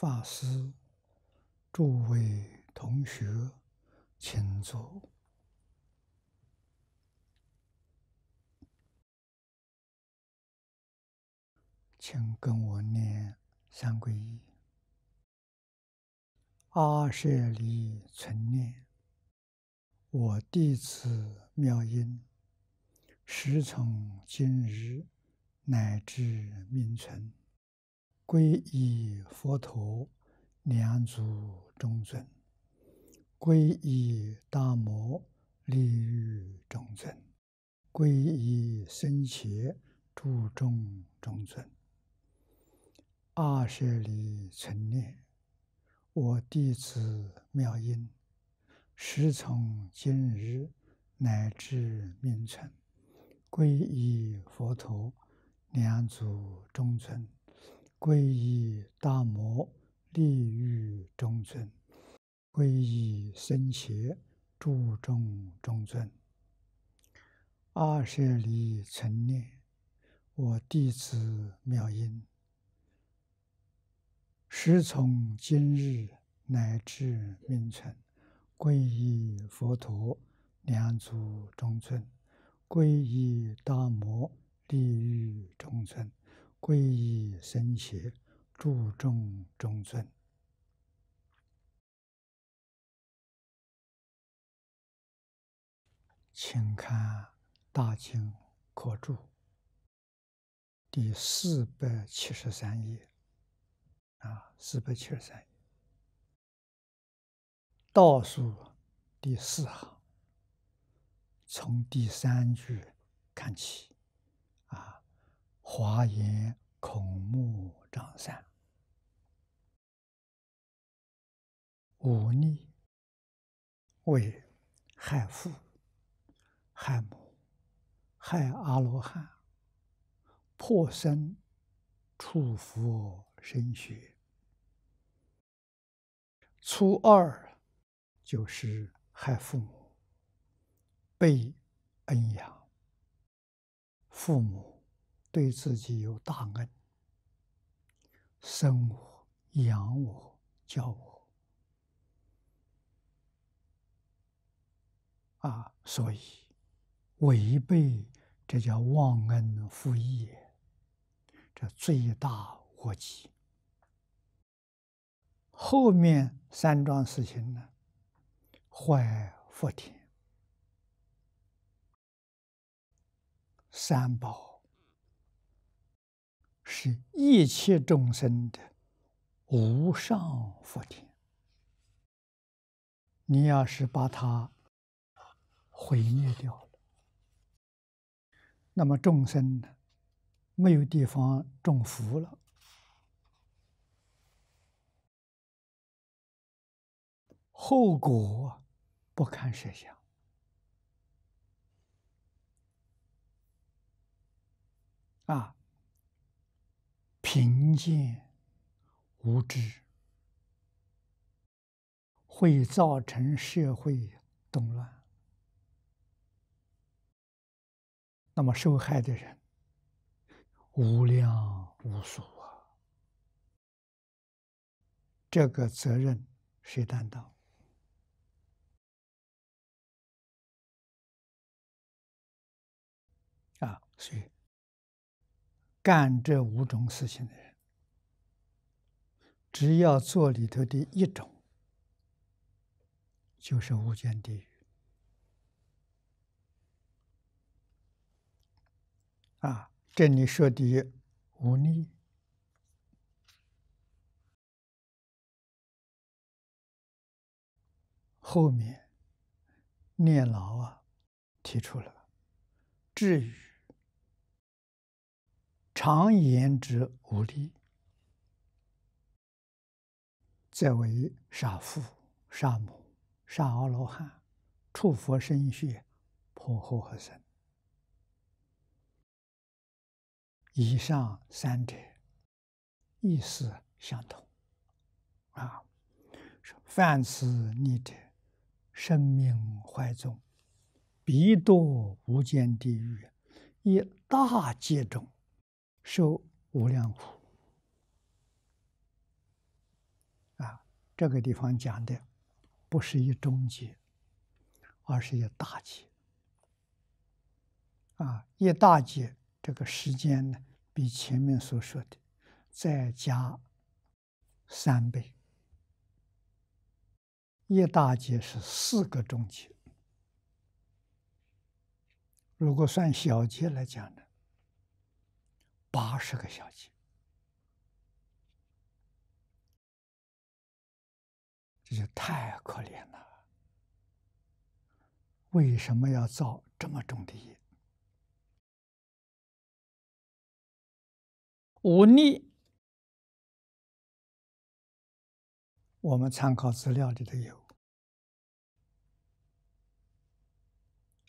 法师，诸位同学，请坐。请跟我念三皈依：阿舍利存念，我弟子妙音，时从今日乃至明存。皈依佛陀，两足中尊；皈依大摩，利欲中尊；皈依僧伽，注重尊尊。二舍里存念，我弟子妙音，时从今日乃至明晨，皈依佛陀，两足中尊。皈依大摩利欲中尊，皈依僧伽注重中尊，二十里成念，我弟子妙音，师从今日乃至命存，皈依佛陀两足中尊，皈依大摩利欲中尊。皈依神协，注重中尊，请看《大清可注》第四百七十三页，啊，四百七十三页，倒数第四行，从第三句看起。华严、孔目、张三，忤逆为害父、害母、害阿罗汉，破身触佛身血。初二就是害父母，被恩养父母。对自己有大恩，生我、养我、教我，啊，所以违背这叫忘恩负义，这罪大恶极。后面三桩事情呢，坏福田、三宝。是一切众生的无上福田。你要是把它毁灭掉了，那么众生呢，没有地方种福了，后果不堪设想啊！贫贱、无知会造成社会动乱，那么受害的人无量无数啊，这个责任谁担当？啊，谁？干这五种事情的人，只要做里头的一种，就是无间地狱。啊，这里说的无力。后面念老啊，提出了至于。常言之无力，则为杀父、杀母、杀阿罗汉、触佛身血、破和合以上三者意思相同。啊，凡此逆者，生命怀中，必堕无间地狱，以大劫中。受无量苦啊！这个地方讲的不是一中劫，而是一大劫啊！一大劫这个时间呢，比前面所说的再加三倍。一大劫是四个中劫，如果算小劫来讲呢，八十个小节，这就太可怜了。为什么要造这么重的业？忤逆，我们参考资料里头有。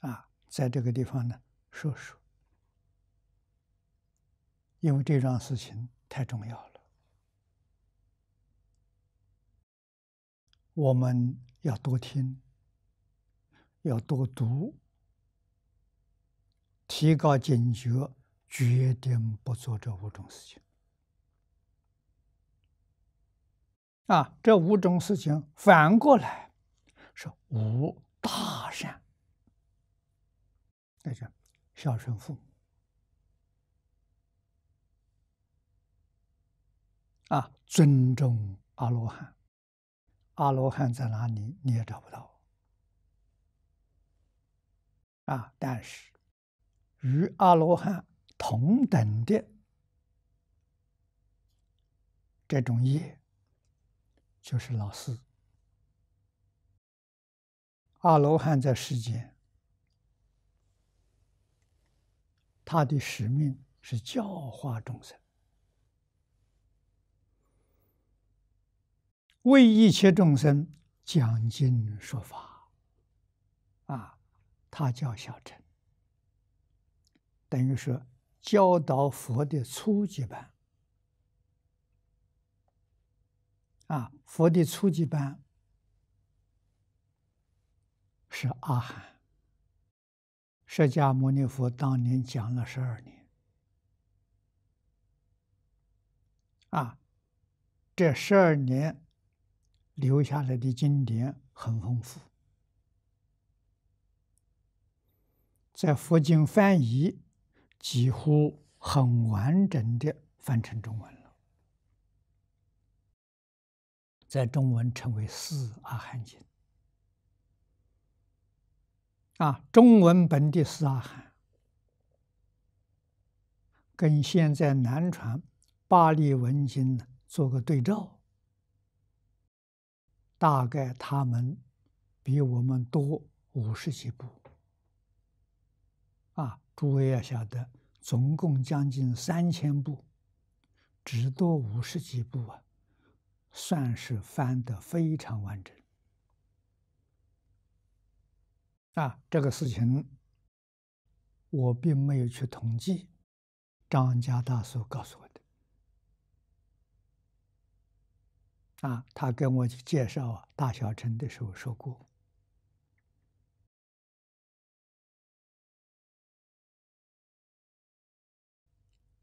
啊，在这个地方呢，说说。因为这桩事情太重要了，我们要多听，要多读，提高警觉，决定不做这五种事情。啊，这五种事情反过来是五大善，那叫孝顺父。母。啊，尊重阿罗汉，阿罗汉在哪里你也找不到。啊，但是与阿罗汉同等的这种业，就是老四。阿罗汉在世间，他的使命是教化众生。为一切众生讲经说法，啊，他叫小乘，等于说教导佛的初级班。啊，佛的初级班是阿含。释迦牟尼佛当年讲了十二年，啊，这十二年。留下来的经典很丰富，在佛经翻译几乎很完整的翻成中文了，在中文称为《四阿含经》啊，中文本地《四阿含》，跟现在南传巴利文经呢做个对照。大概他们比我们多五十几部，啊，诸位要晓得，总共将近三千部，只多五十几部啊，算是翻得非常完整。啊，这个事情我并没有去统计，张家大叔告诉我的。啊，他跟我介绍大小乘的时候说过。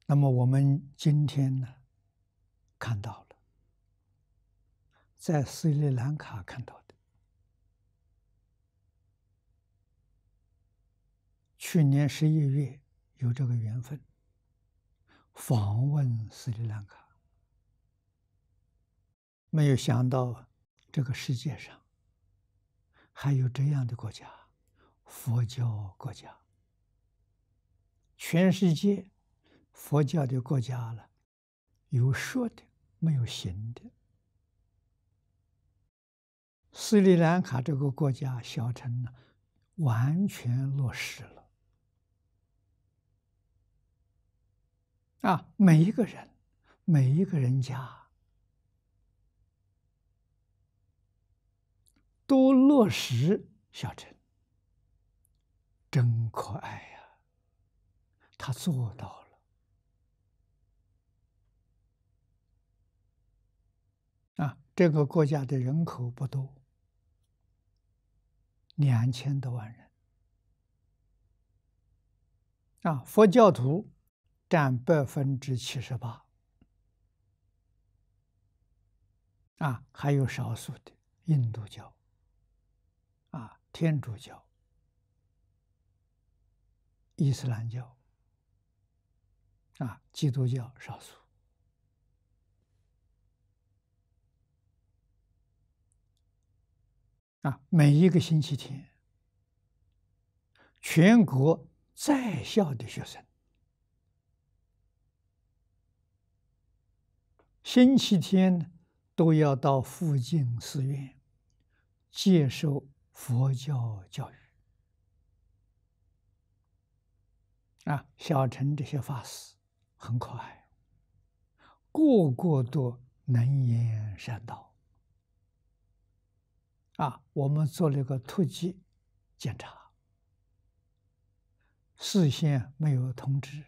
那么我们今天呢，看到了，在斯里兰卡看到的。去年十一月有这个缘分，访问斯里兰卡。没有想到，这个世界上还有这样的国家——佛教国家。全世界佛教的国家了，有说的，没有行的。斯里兰卡这个国家，小城呢，完全落实了。啊，每一个人，每一个人家。多落实，小陈真可爱呀！他做到了啊！这个国家的人口不多，两千多万人啊，佛教徒占百分之七十八啊，还有少数的印度教。啊，天主教、伊斯兰教、啊基督教少数啊，每一个星期天，全国在校的学生，星期天都要到附近寺院接受。佛教教育啊，小陈这些法师很可爱，个个都能言善道啊。我们做了一个突击检查，事先没有通知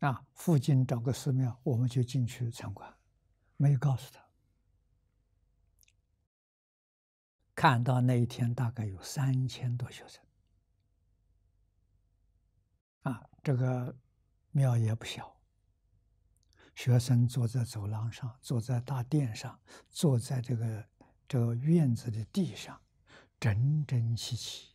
啊。附近找个寺庙，我们就进去参观，没有告诉他。看到那一天，大概有三千多学生。啊，这个庙也不小，学生坐在走廊上，坐在大殿上，坐在这个这个院子的地上，整整齐齐。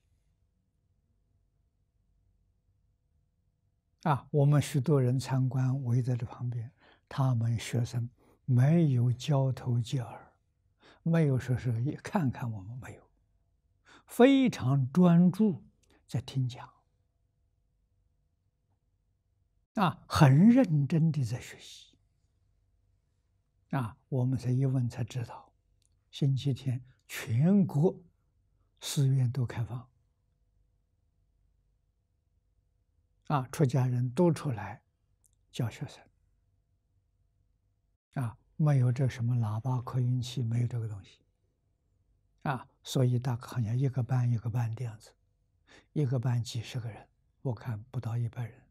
啊，我们许多人参观，围在这旁边，他们学生没有交头接耳。没有说是也看看我们没有，非常专注在听讲，啊，很认真的在学习，啊，我们才一问才知道，星期天全国寺院都开放，啊，出家人都出来教学生，啊。没有这什么喇叭扩音器，没有这个东西，啊，所以大概好像一个班一个班这样子，一个班几十个人，我看不到一百人，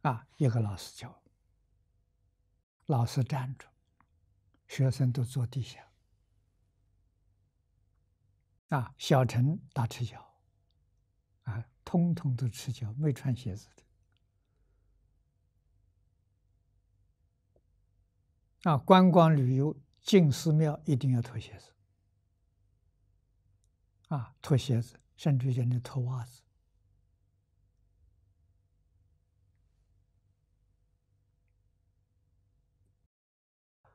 啊，一个老师教，老师站着，学生都坐地下，啊，小陈打赤脚，啊，通通都赤脚，没穿鞋子的。啊，观光旅游进寺庙一定要脱鞋子，啊，脱鞋子，甚至叫你脱袜子，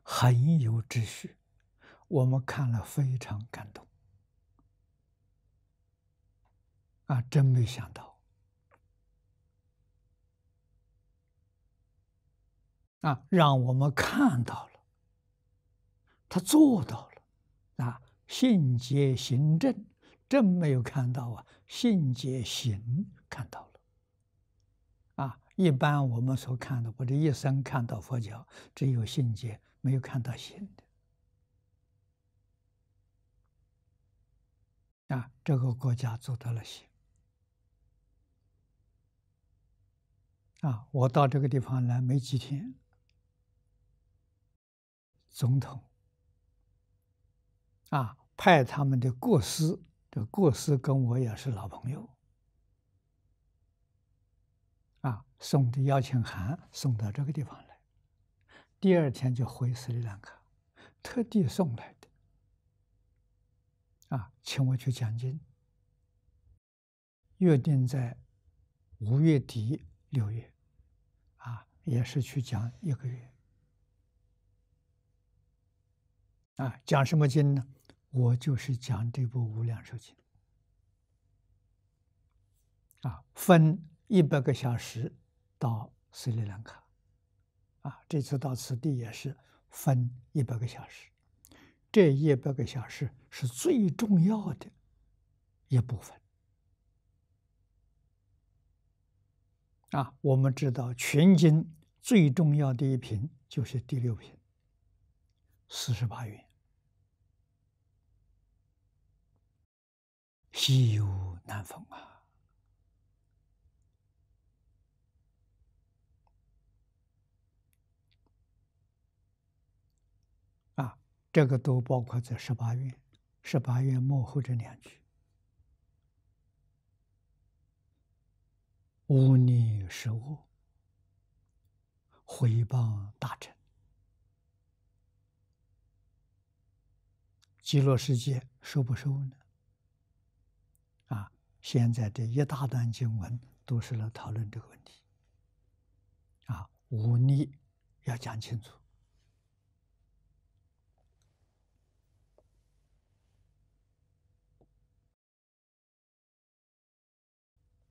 很有秩序，我们看了非常感动，啊，真没想到。啊，让我们看到了，他做到了，啊，信解行正，正没有看到啊，信解行看到了，啊，一般我们所看到，我这一生看到佛教只有信解，没有看到行的，啊，这个国家做到了行，啊，我到这个地方来没几天。总统，啊，派他们的过司，这过司跟我也是老朋友，啊，送的邀请函送到这个地方来，第二天就回斯里兰卡，特地送来的，啊，请我去讲经，约定在五月底六月，啊，也是去讲一个月。啊，讲什么经呢？我就是讲这部《无量寿经》。啊，分一百个小时到斯里兰卡，啊，这次到此地也是分一百个小时，这一百个小时是最重要的一部分。啊，我们知道全经最重要的一品就是第六品，四十八愿。西有南风啊！啊，这个都包括在十八愿，十八愿末后这两句：“无你十五，回谤大臣，极乐世界收不收呢？”现在这一大段经文都是来讨论这个问题，啊，无逆要讲清楚。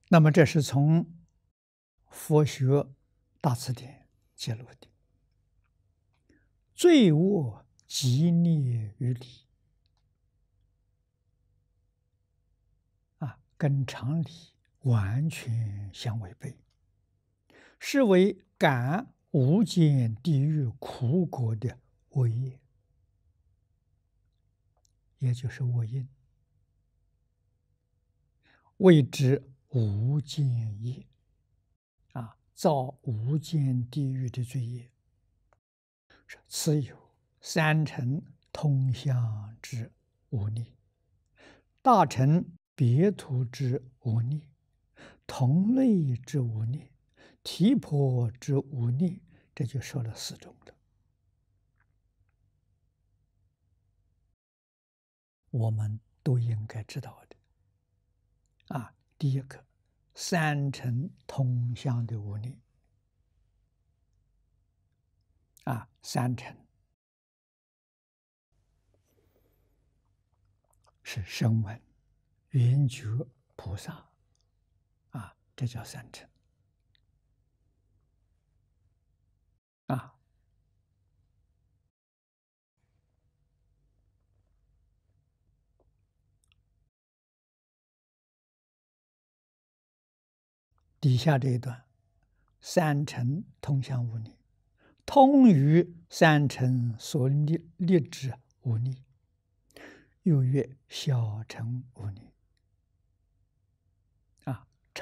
那么，这是从《佛学大辞典》记录的“罪恶积孽于理”。跟常理完全相违背，是为感无间地狱苦果的恶业，也就是恶因，谓之无间业啊，造无间地狱的罪业，是有三成通向之无力，大乘。别途之无力，同类之无力，提婆之无力，这就说了四种了。我们都应该知道的。啊，第一个，三乘同向的无力。啊，三乘是声闻。圆觉菩萨，啊，这叫三尘。啊，底下这一段，三尘通向五里，通于三尘所立立之五里。又曰小乘五里。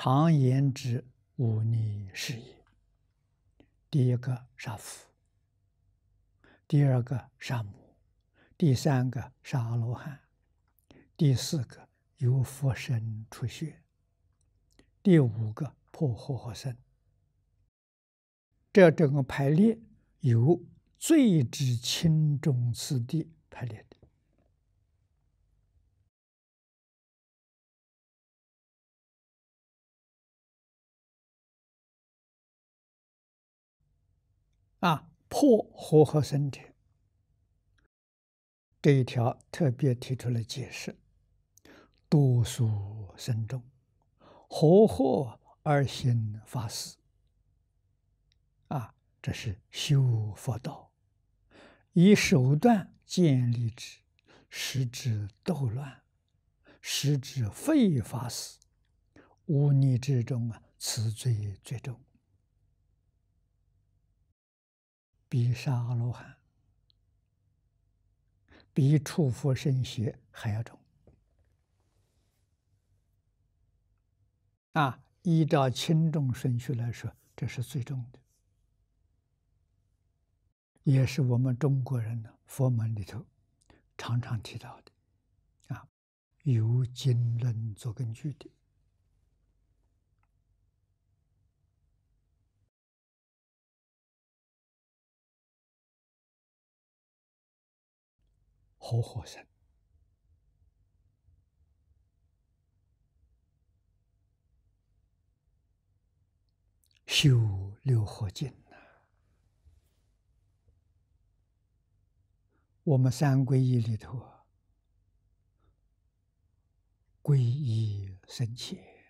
常言之，五逆是也。第一个杀父，第二个杀母，第三个杀罗汉，第四个有佛身出血，第五个破和合僧。这整个排列由最值轻重次第排列的。啊！破和合身体这一条特别提出了解释，多数声众和合而行法师啊，这是修佛道以手段建立之，使之斗乱，使之非法师，无逆之中啊，此罪最重。比沙罗汉，比出佛身学还要重。啊，依照轻重顺序来说，这是最重的，也是我们中国人呢佛门里头常常提到的，啊，有经论做根据的。活火神，修六合经呐。我们三皈依里头皈依深切，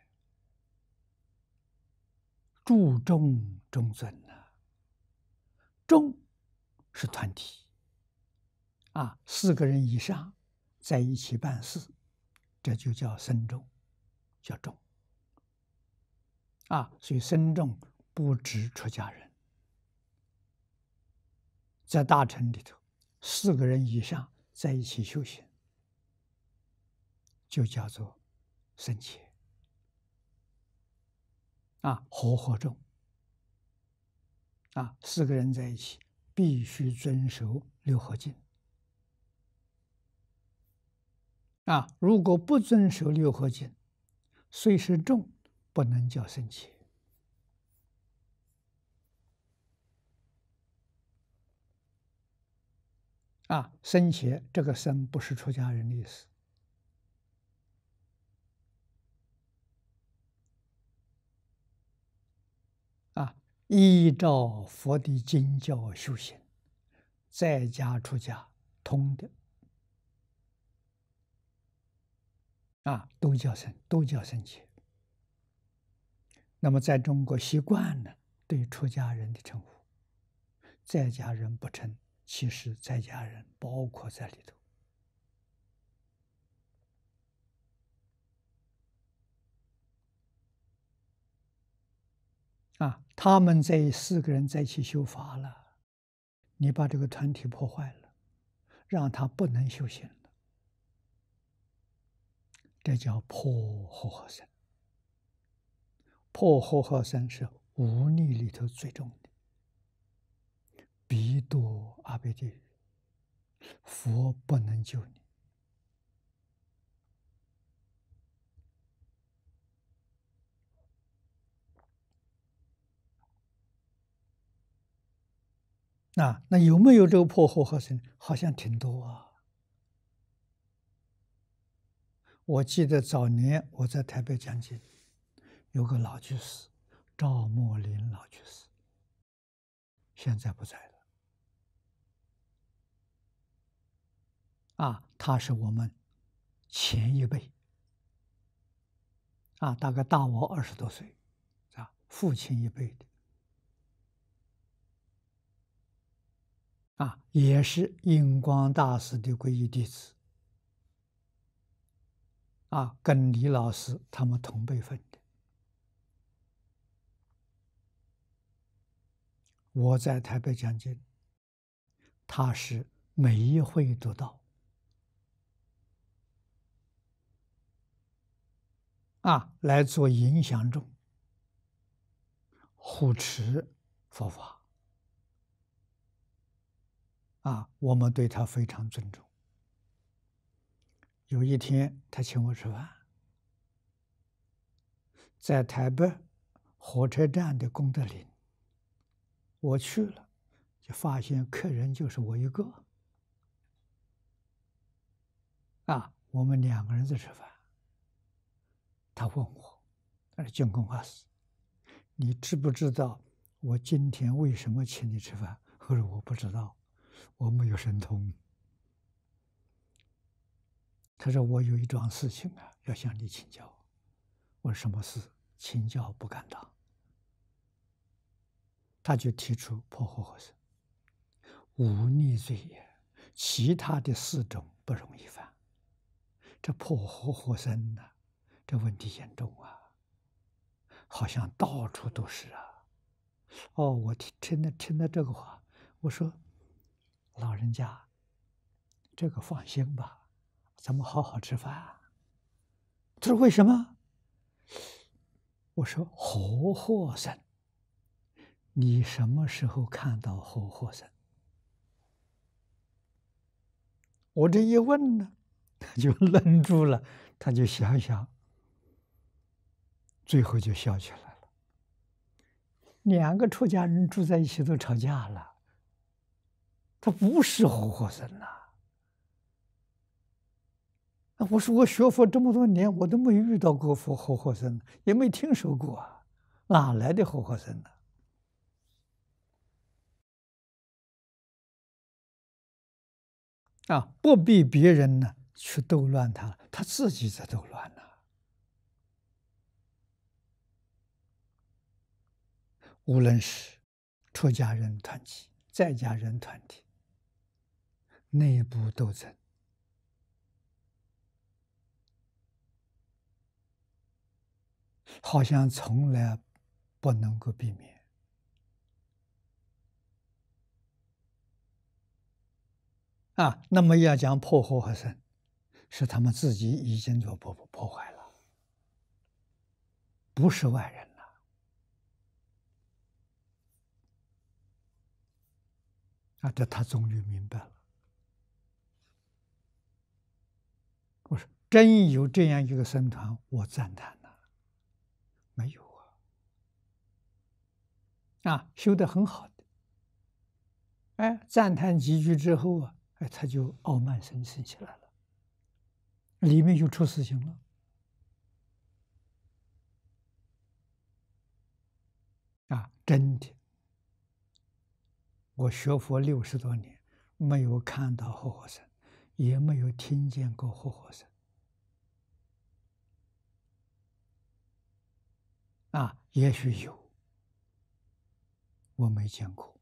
注重中尊呐。中是团体。啊，四个人以上在一起办事，这就叫僧众，叫众。啊，所以僧众不止出家人，在大城里头，四个人以上在一起修行，就叫做僧伽。啊，活和众。啊，四个人在一起必须遵守六合敬。啊，如果不遵守六合敬，虽是重，不能叫生阶。啊，生阶这个“生不是出家人的意思。啊，依照佛的经教修行，在家出家通的。啊，都叫圣，都叫圣洁。那么，在中国习惯了对出家人的称呼，在家人不称。其实，在家人包括在里头。啊，他们这四个人在一起修法了，你把这个团体破坏了，让他不能修行。这叫破和合身，破和合身是无力里头最重的，彼多阿鼻地狱，佛不能救你。那那有没有这个破和合身？好像挺多啊。我记得早年我在台北讲经，有个老居士，赵默林老居士，现在不在了。啊，他是我们前一辈，啊，大概大我二十多岁，啊，父亲一辈的，啊，也是印光大师的皈依弟子。啊，跟李老师他们同辈分的，我在台北讲经，他是每一回都到，啊，来做影响众、护持佛法，啊，我们对他非常尊重。有一天，他请我吃饭，在台北火车站的功德林，我去了，就发现客人就是我一个。啊，我们两个人在吃饭。他问我，他说：“军工法师，你知不知道我今天为什么请你吃饭？我说我不知道，我没有神通。他说：“我有一桩事情啊，要向你请教。”我说：“什么事？”请教不敢当。他就提出破坏和僧，无逆罪也，其他的四种不容易犯。这破坏和僧呢，这问题严重啊，好像到处都是啊。哦，我听听了听了这个话，我说：“老人家，这个放心吧。”咱们好好吃饭。他说：“为什么？”我说：“活活僧。”你什么时候看到活活僧？我这一问呢，他就愣住了，他就想想，最后就笑起来了。两个出家人住在一起都吵架了，他不是活活僧呐。啊！我说我学佛这么多年，我都没遇到过佛活合僧，也没听说过啊，哪来的活合僧呢？啊！不必别人呢，去逗乱他，他自己在逗乱呢。无论是出家人团体、在家人团体，内部斗争。好像从来不能够避免啊！那么要讲破坏和生，是他们自己已经做破破坏了，不是外人了啊！这他终于明白了。我说，真有这样一个僧团，我赞叹。啊，修的很好的，哎，赞叹几句之后啊，哎，他就傲慢生气起来了，里面就出事情了。啊，真的，我学佛六十多年，没有看到活活生，也没有听见过活活生。啊，也许有。我没见过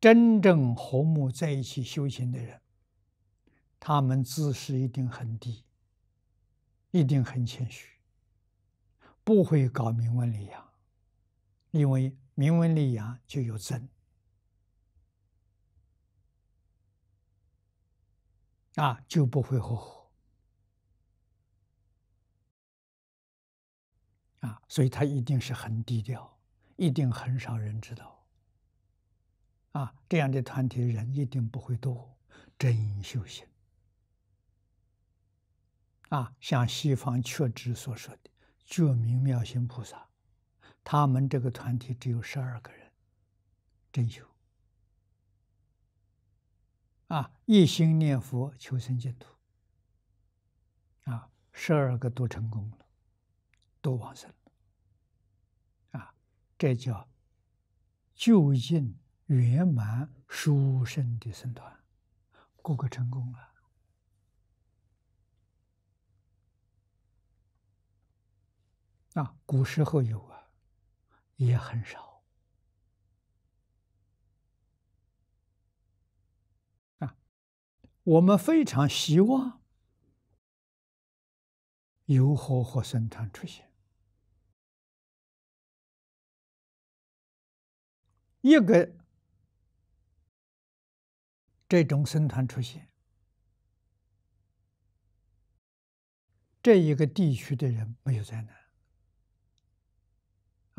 真正和睦在一起修行的人，他们自视一定很低，一定很谦虚，不会搞明文利养，因为明文利养就有真。啊，就不会后悔。啊，所以他一定是很低调。一定很少人知道，啊，这样的团体人一定不会多，真修行。啊，像西方确知所说的“觉明妙心菩萨”，他们这个团体只有十二个人，真修。啊，一心念佛求生净土。啊，十二个都成功了，都往生。这叫就近圆满书生的身团，个个成功了。啊，古时候有啊，也很少。啊，我们非常希望有活活身段出现。一个这种僧团出现，这一个地区的人没有灾难，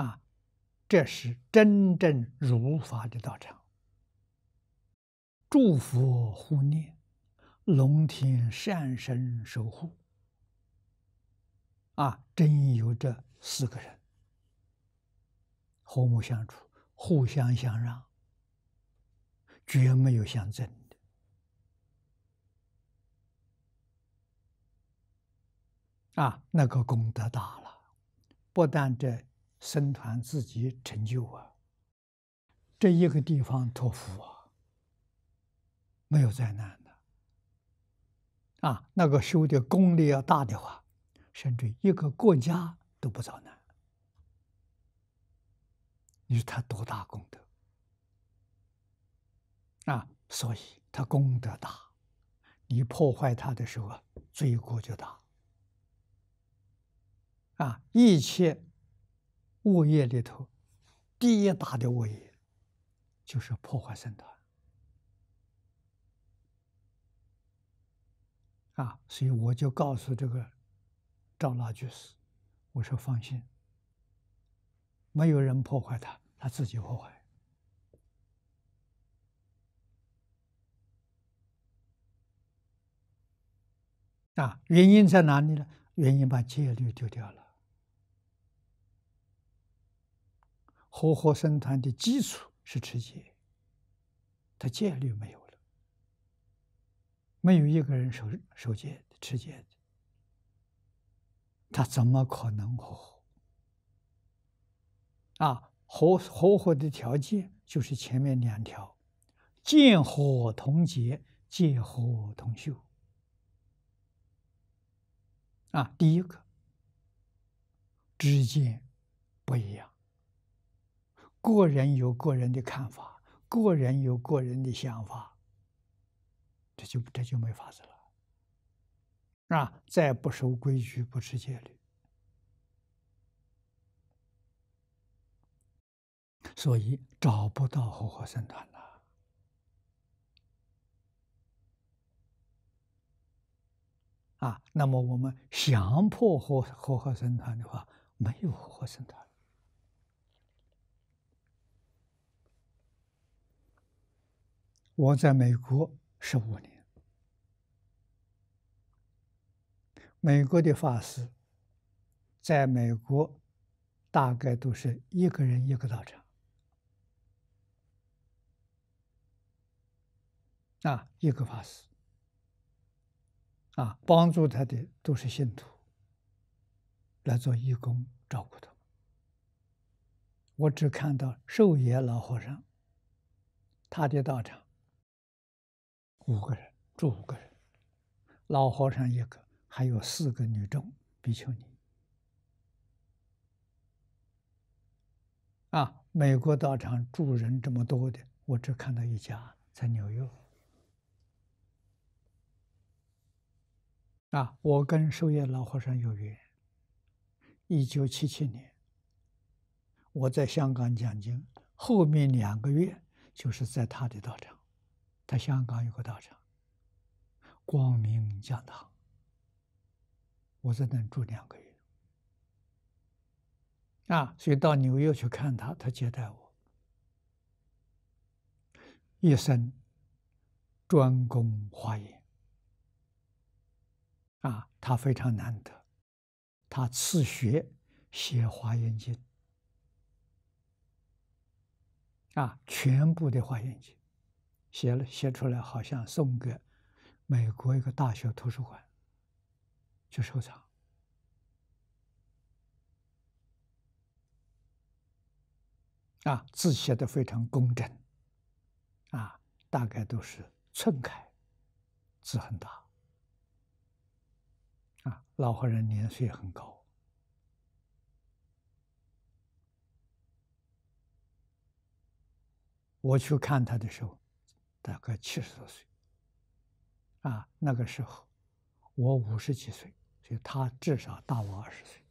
啊，这是真正如法的道场。祝佛护念，龙天善神守护，啊，真有这四个人和睦相处。互相相让，绝没有相争的。啊，那个功德大了，不但这僧团自己成就啊，这一个地方托福啊，没有灾难的。啊，那个修的功力要大的话，甚至一个国家都不遭难。你说他多大功德啊？所以他功德大，你破坏他的时候，罪过就大啊！一切物业里头，第一大的物业就是破坏圣团啊！所以我就告诉这个赵老居士，我说放心，没有人破坏他。他自己破坏，啊！原因在哪里呢？原因把戒律丢掉了。活活生团的基础是持戒，他戒律没有了，没有一个人守守戒持戒，他怎么可能活？啊！合合伙的条件就是前面两条，见火同结，见火同修。啊，第一个，之间不一样。个人有个人的看法，个人有个人的想法，这就这就没法子了，啊，再不守规矩，不吃戒律。所以找不到活活生团了啊！那么我们想破活活生团的话，没有活活生团我在美国十五年，美国的法师在美国大概都是一个人一个道场。啊，一个法师。啊，帮助他的都是信徒，来做义工照顾他。我只看到寿爷老和尚，他的道场五个人住五个人，老和尚一个，还有四个女众比丘尼。啊，美国道场住人这么多的，我只看到一家在纽约。啊，我跟寿业老和尚有缘。一九七七年，我在香港讲经，后面两个月就是在他的道场，他香港有个道场，光明讲堂。我在那住两个月。啊，所以到纽约去看他，他接待我。一生专攻华严。啊，他非常难得，他自学写《华严经》啊，全部的《华严经》，写了写出来，好像送给美国一个大学图书馆去收藏。啊，字写的非常工整，啊，大概都是寸楷，字很大。啊，老和尚年岁很高。我去看他的时候，大概七十多岁。啊，那个时候我五十几岁，所以他至少大我二十岁。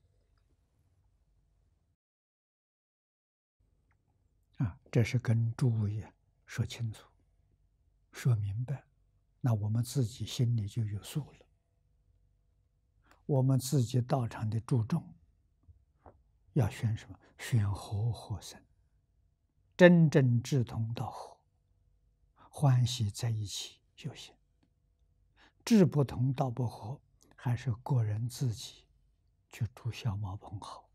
啊，这是跟诸位说清楚、说明白，那我们自己心里就有数了。我们自己道场的注重，要选什么？选和合僧，真正志同道合，欢喜在一起就行。志不同道不合，还是个人自己去住小茅棚好。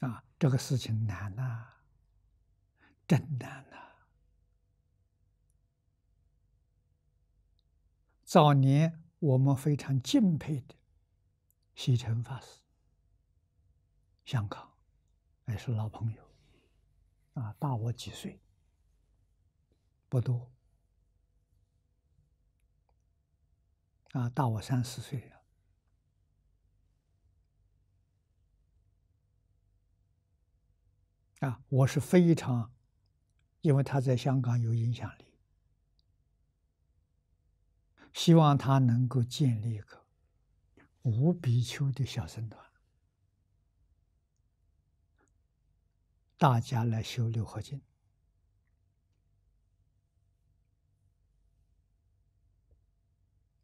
啊，这个事情难呐，真难呐！早年我们非常敬佩的西城法师，香港也是老朋友，啊，大我几岁，不多，啊，大我三四岁了，啊，我是非常，因为他在香港有影响力。希望他能够建立一个无比丘的小僧团，大家来修六合经。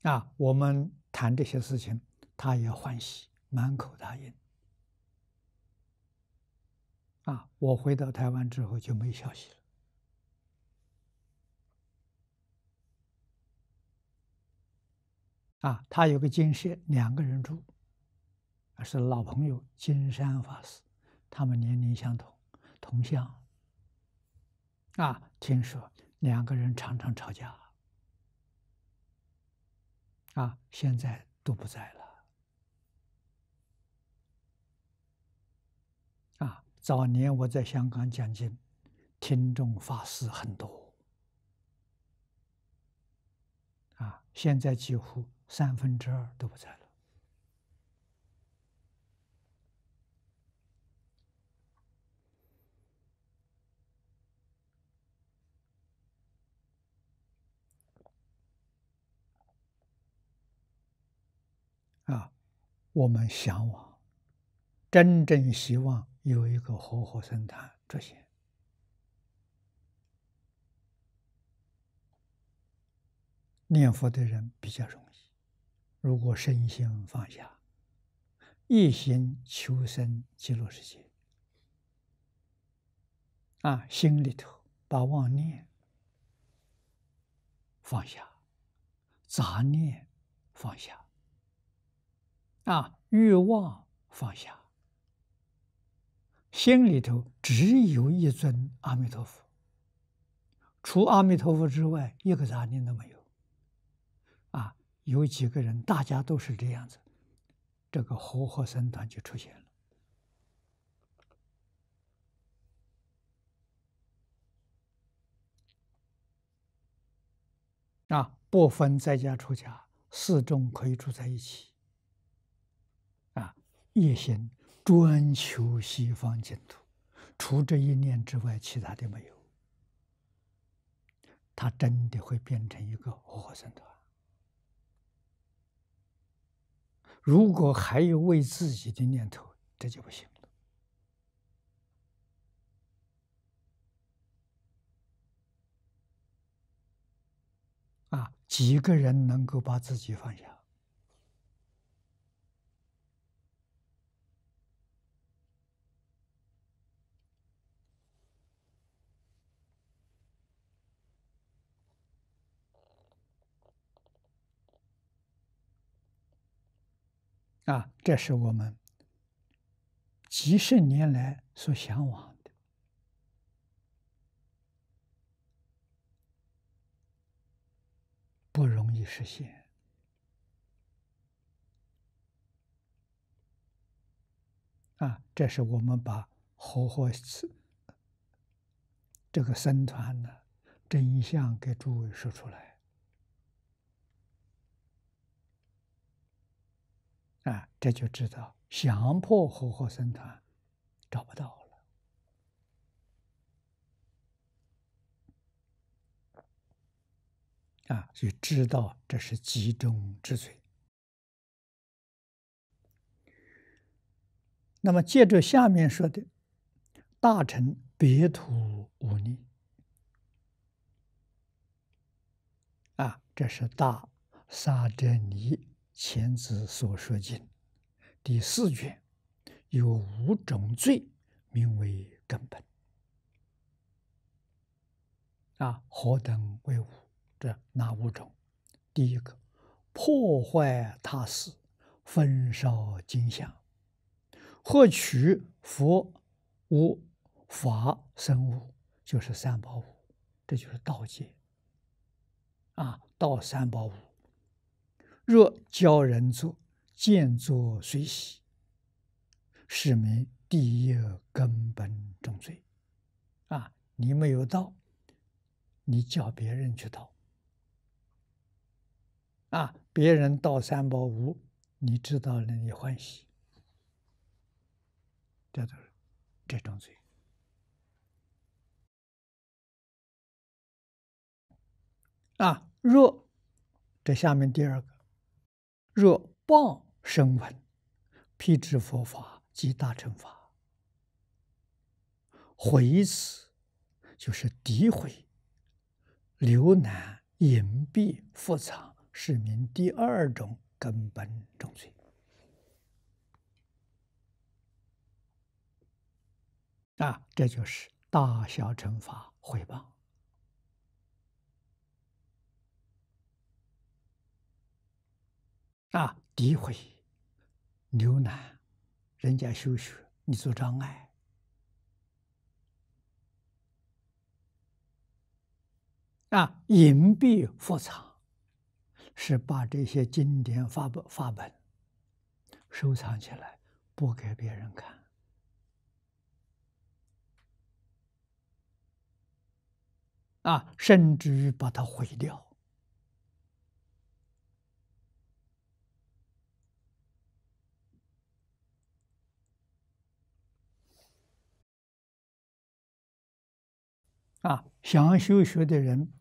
啊，我们谈这些事情，他也欢喜，满口答应。啊，我回到台湾之后就没消息了。啊，他有个金室，两个人住，是老朋友金山法师，他们年龄相同，同乡。啊，听说两个人常常吵架。啊，现在都不在了。啊，早年我在香港讲经，听众法师很多。啊，现在几乎。三分之二都不在了啊！我们向往，真正希望有一个活活生坛出现，念佛的人比较容易。如果身心放下，一心求生极乐世界，啊，心里头把妄念放下，杂念放下，啊，欲望放下，心里头只有一尊阿弥陀佛，除阿弥陀佛之外，一个杂念都没有。有几个人，大家都是这样子，这个活活僧团就出现了。啊，不分在家出家，四众可以住在一起。啊，一心专求西方净土，除这一念之外，其他的没有，他真的会变成一个活活僧团。如果还有为自己的念头，这就不行了。啊，几个人能够把自己放下？啊，这是我们几十年来所向往的，不容易实现。啊，这是我们把活活此这个僧团的真相给诸位说出来。啊，这就知道降破和合僧团找不到了啊，所以知道这是集中之罪。那么，借助下面说的大臣别图忤逆啊，这是大杀者尼《前子所说经》第四卷有五种罪，名为根本。啊，何等为五？这哪五种？第一个，破坏他寺，焚烧金像，获取佛、物、法生物，就是三宝物，这就是道界。啊，道三宝物。若教人做，见作随喜，是名第一根本重罪。啊，你没有道，你叫别人去道。啊，别人道三宝无，你知道了你欢喜。这都是这种罪。啊，若这下面第二个。若谤声闻，辟支佛法即大乘法，回此就是诋毁、流难、隐蔽、复藏，是名第二种根本重罪。啊，这就是大小乘法毁谤。啊！诋毁牛难，人家休学，你做障碍。啊！隐蔽复藏，是把这些经典发布法本收藏起来，不给别人看。啊，甚至于把它毁掉。啊，想要修学的人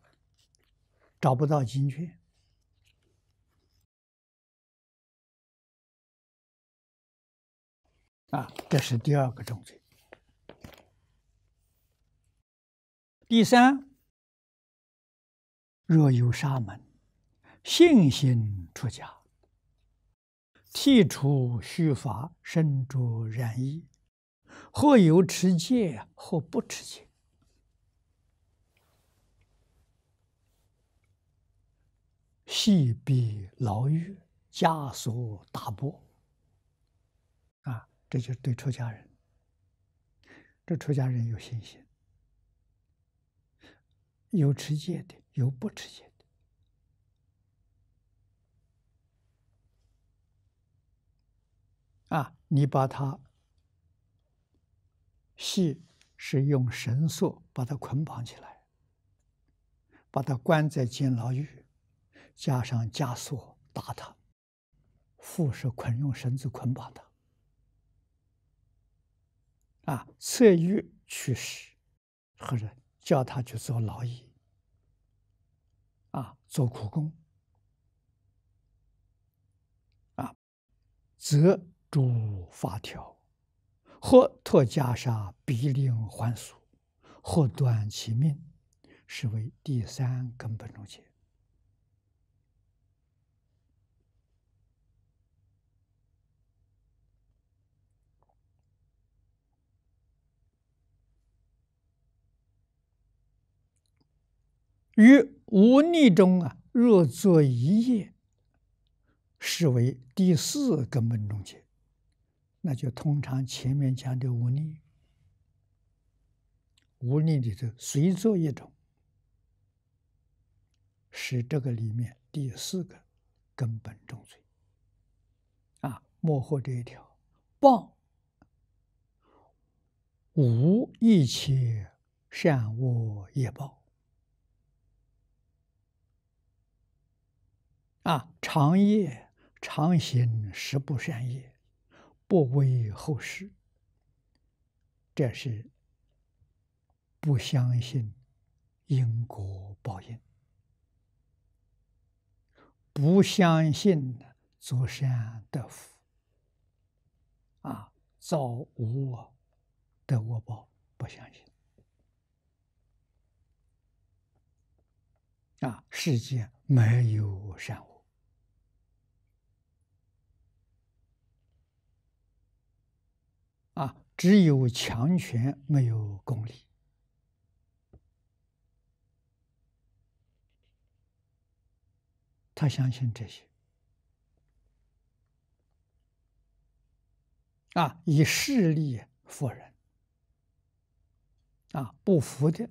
找不到精确。啊，这是第二个重罪。第三，若有沙门信心出家，剃除须发，身着染衣，或有持戒，或不持戒。系比牢狱，枷锁打破。啊，这就是对出家人。这出家人有信心，有持戒的，有不持戒的。啊，你把他系，是用绳索把他捆绑起来，把他关在监牢狱。加上枷锁打他，或是捆用绳子捆绑他，啊，策欲驱使，或者叫他去做劳役，啊，做苦工，啊，则诸法条，或脱袈裟，逼令还俗，或断其命，是为第三根本中解。于无逆中啊，若作一业，视为第四根本中罪。那就通常前面讲的无逆，无逆里头随作一种，是这个里面第四个根本重罪。啊，幕后这一条，报无一切善恶业报。啊，长业常行十不善业，不为后世。这是不相信因果报应，不相信的，作善得福。啊，造我得我报，不相信。啊，世界没有善。啊，只有强权，没有公理。他相信这些。啊，以势力服人。啊，不服的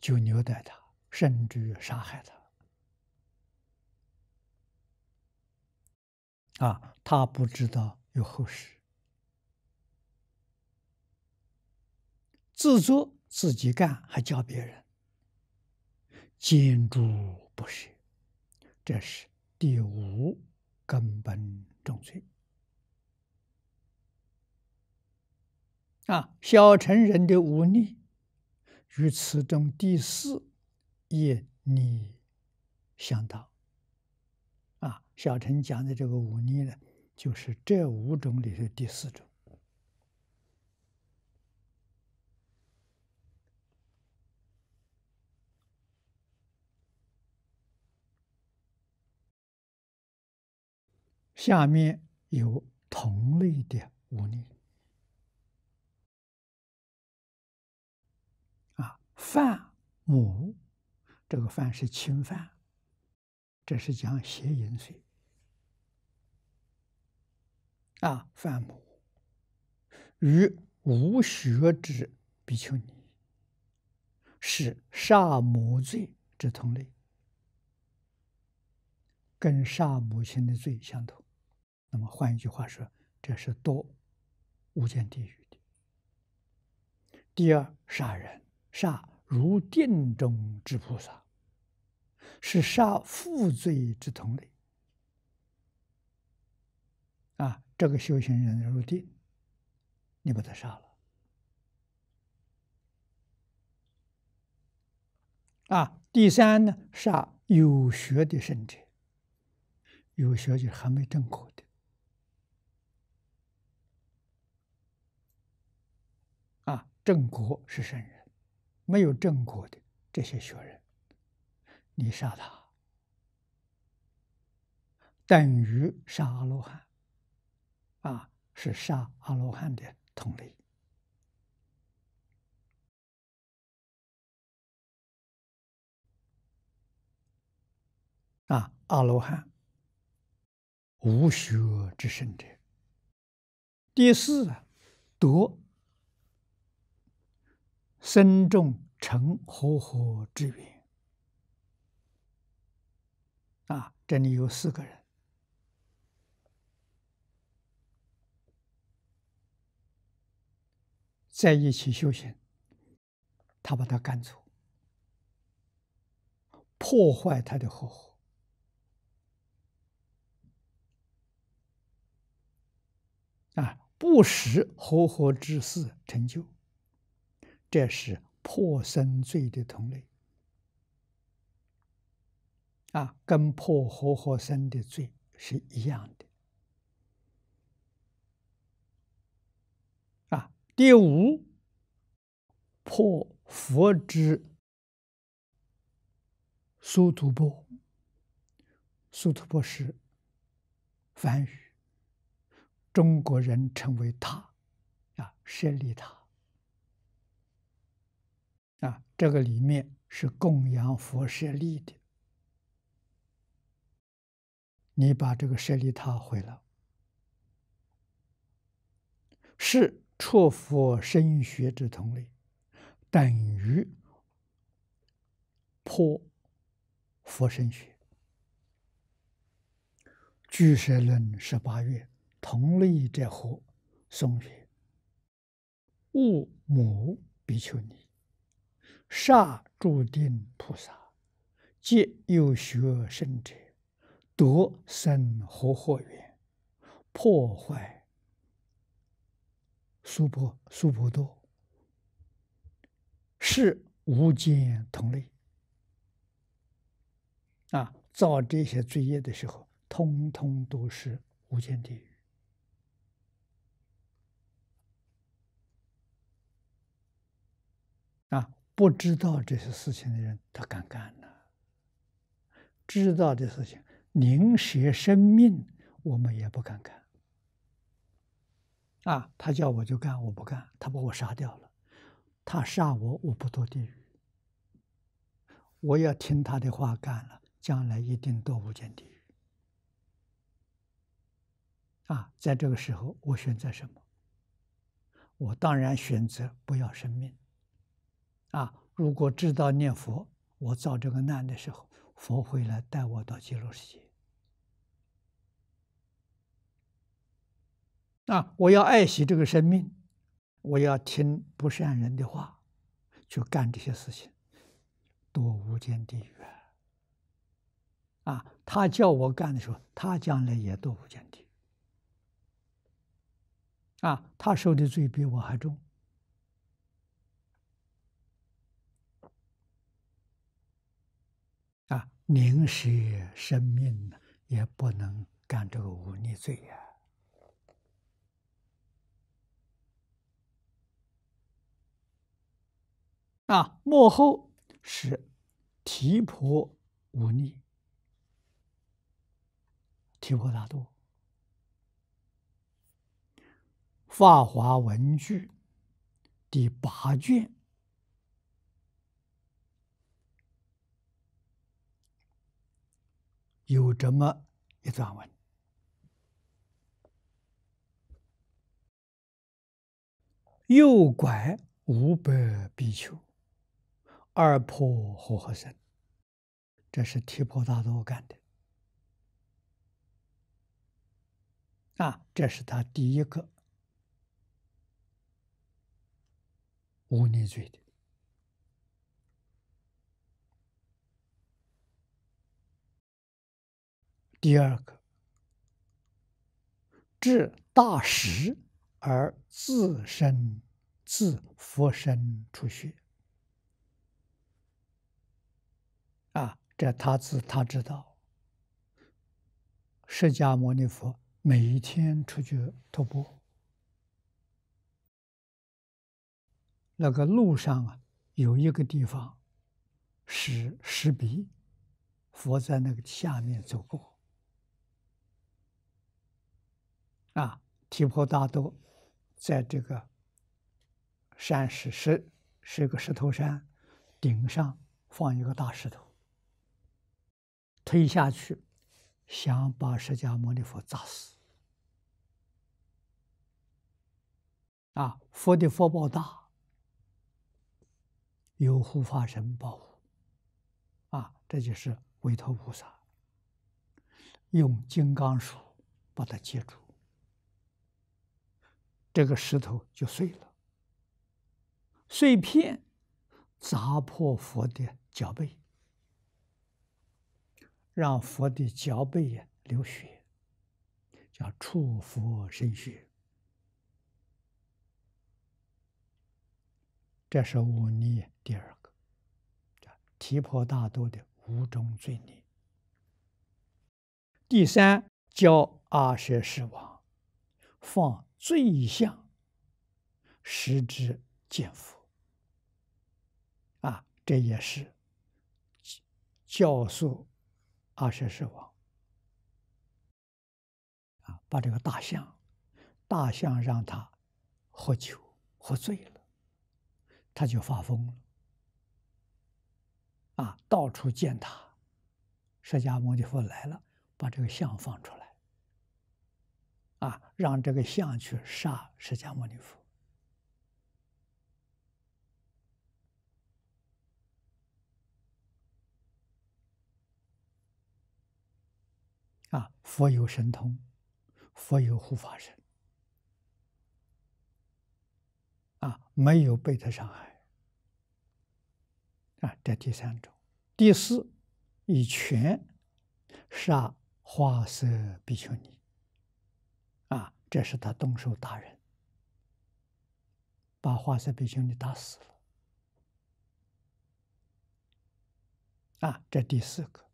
就虐待他，甚至杀害他。啊，他不知道有后事。自作自己干，还教别人，建筑不是，这是第五根本重罪。啊，小城人的无力，与此中第四业力相当。小陈讲的这个忤逆呢，就是这五种里的第四种。下面有同类的忤逆。啊，犯母，这个犯是侵犯。这是讲邪淫罪，啊，犯母与无学之比丘尼是杀母罪之同类，跟杀母亲的罪相同。那么换一句话说，这是多无间地狱的。第二，杀人杀如殿中之菩萨。是杀负罪之同类啊！这个修行人入定，你把他杀了啊！第三呢，杀有学的圣者，有学就还没证果的啊！正果是圣人，没有正果的这些学人。你杀他，等于杀阿罗汉，啊，是杀阿罗汉的同类。啊，阿罗汉无学之身者。第四，多身众成和合之缘。啊，这里有四个人在一起修行，他把他赶走，破坏他的和合啊，不识合伙之事，成就，这是破身罪的同类。啊，跟破活活生的罪是一样的。啊，第五破佛之苏土波，苏土波是梵语，中国人称为塔，啊，舍利塔。啊，这个里面是供养佛舍利的。你把这个舍利塔毁了，是出佛身学之同类，等于破佛身学。俱舍论十八月，同类者何？宋学，五母比丘尼，刹注定菩萨，皆有学生者。夺生和祸源，破坏。苏婆苏婆多是无间同类。啊，造这些罪业的时候，通通都是无间地狱。啊，不知道这些事情的人，他敢干呢？知道的事情。宁舍生命，我们也不敢干。啊，他叫我就干，我不干，他把我杀掉了，他杀我，我不堕地狱。我要听他的话干了，将来一定堕无间地狱。啊，在这个时候，我选择什么？我当然选择不要生命。啊，如果知道念佛，我造这个难的时候，佛会来带我到极乐世界。啊！我要爱惜这个生命，我要听不善人的话，去干这些事情，多无间地狱。啊！他叫我干的时候，他将来也堕无间地狱。啊！他受的罪比我还重。啊！宁视生命呢，也不能干这个忤逆罪呀。啊，幕后是提婆武力。提婆达多，《法华文具第八卷有这么一段文：右拐五百比丘。二破和合身，这是提婆达多干的啊！这是他第一个无逆罪的。第二个，至大时而自身自佛身出血。他知他知道，释迦牟尼佛每一天出去徒步，那个路上啊有一个地方是石壁，佛在那个下面走过。啊，提婆达多在这个山石石是一个石头山，顶上放一个大石头。推下去，想把释迦牟尼佛砸死。啊，佛的佛报大，有护法神保护。啊，这就是韦陀菩萨用金刚杵把它接住，这个石头就碎了，碎片砸破佛的脚背。让佛的脚背流血，叫触佛身血，这是忤逆第二个，提婆大多的五种罪孽。第三，教阿舍尸王放罪象，食之见佛，啊，这也是教教阿蛇是王，啊，把这个大象，大象让他喝酒喝醉了，他就发疯了，啊，到处践踏，释迦牟尼佛来了，把这个象放出来，啊，让这个象去杀释迦牟尼佛。啊，佛有神通，佛有护法神，啊，没有被他伤害，啊，这第三种。第四，以拳杀华色比丘尼，啊，这是他动手打人，把华色比丘尼打死了，啊，这第四个，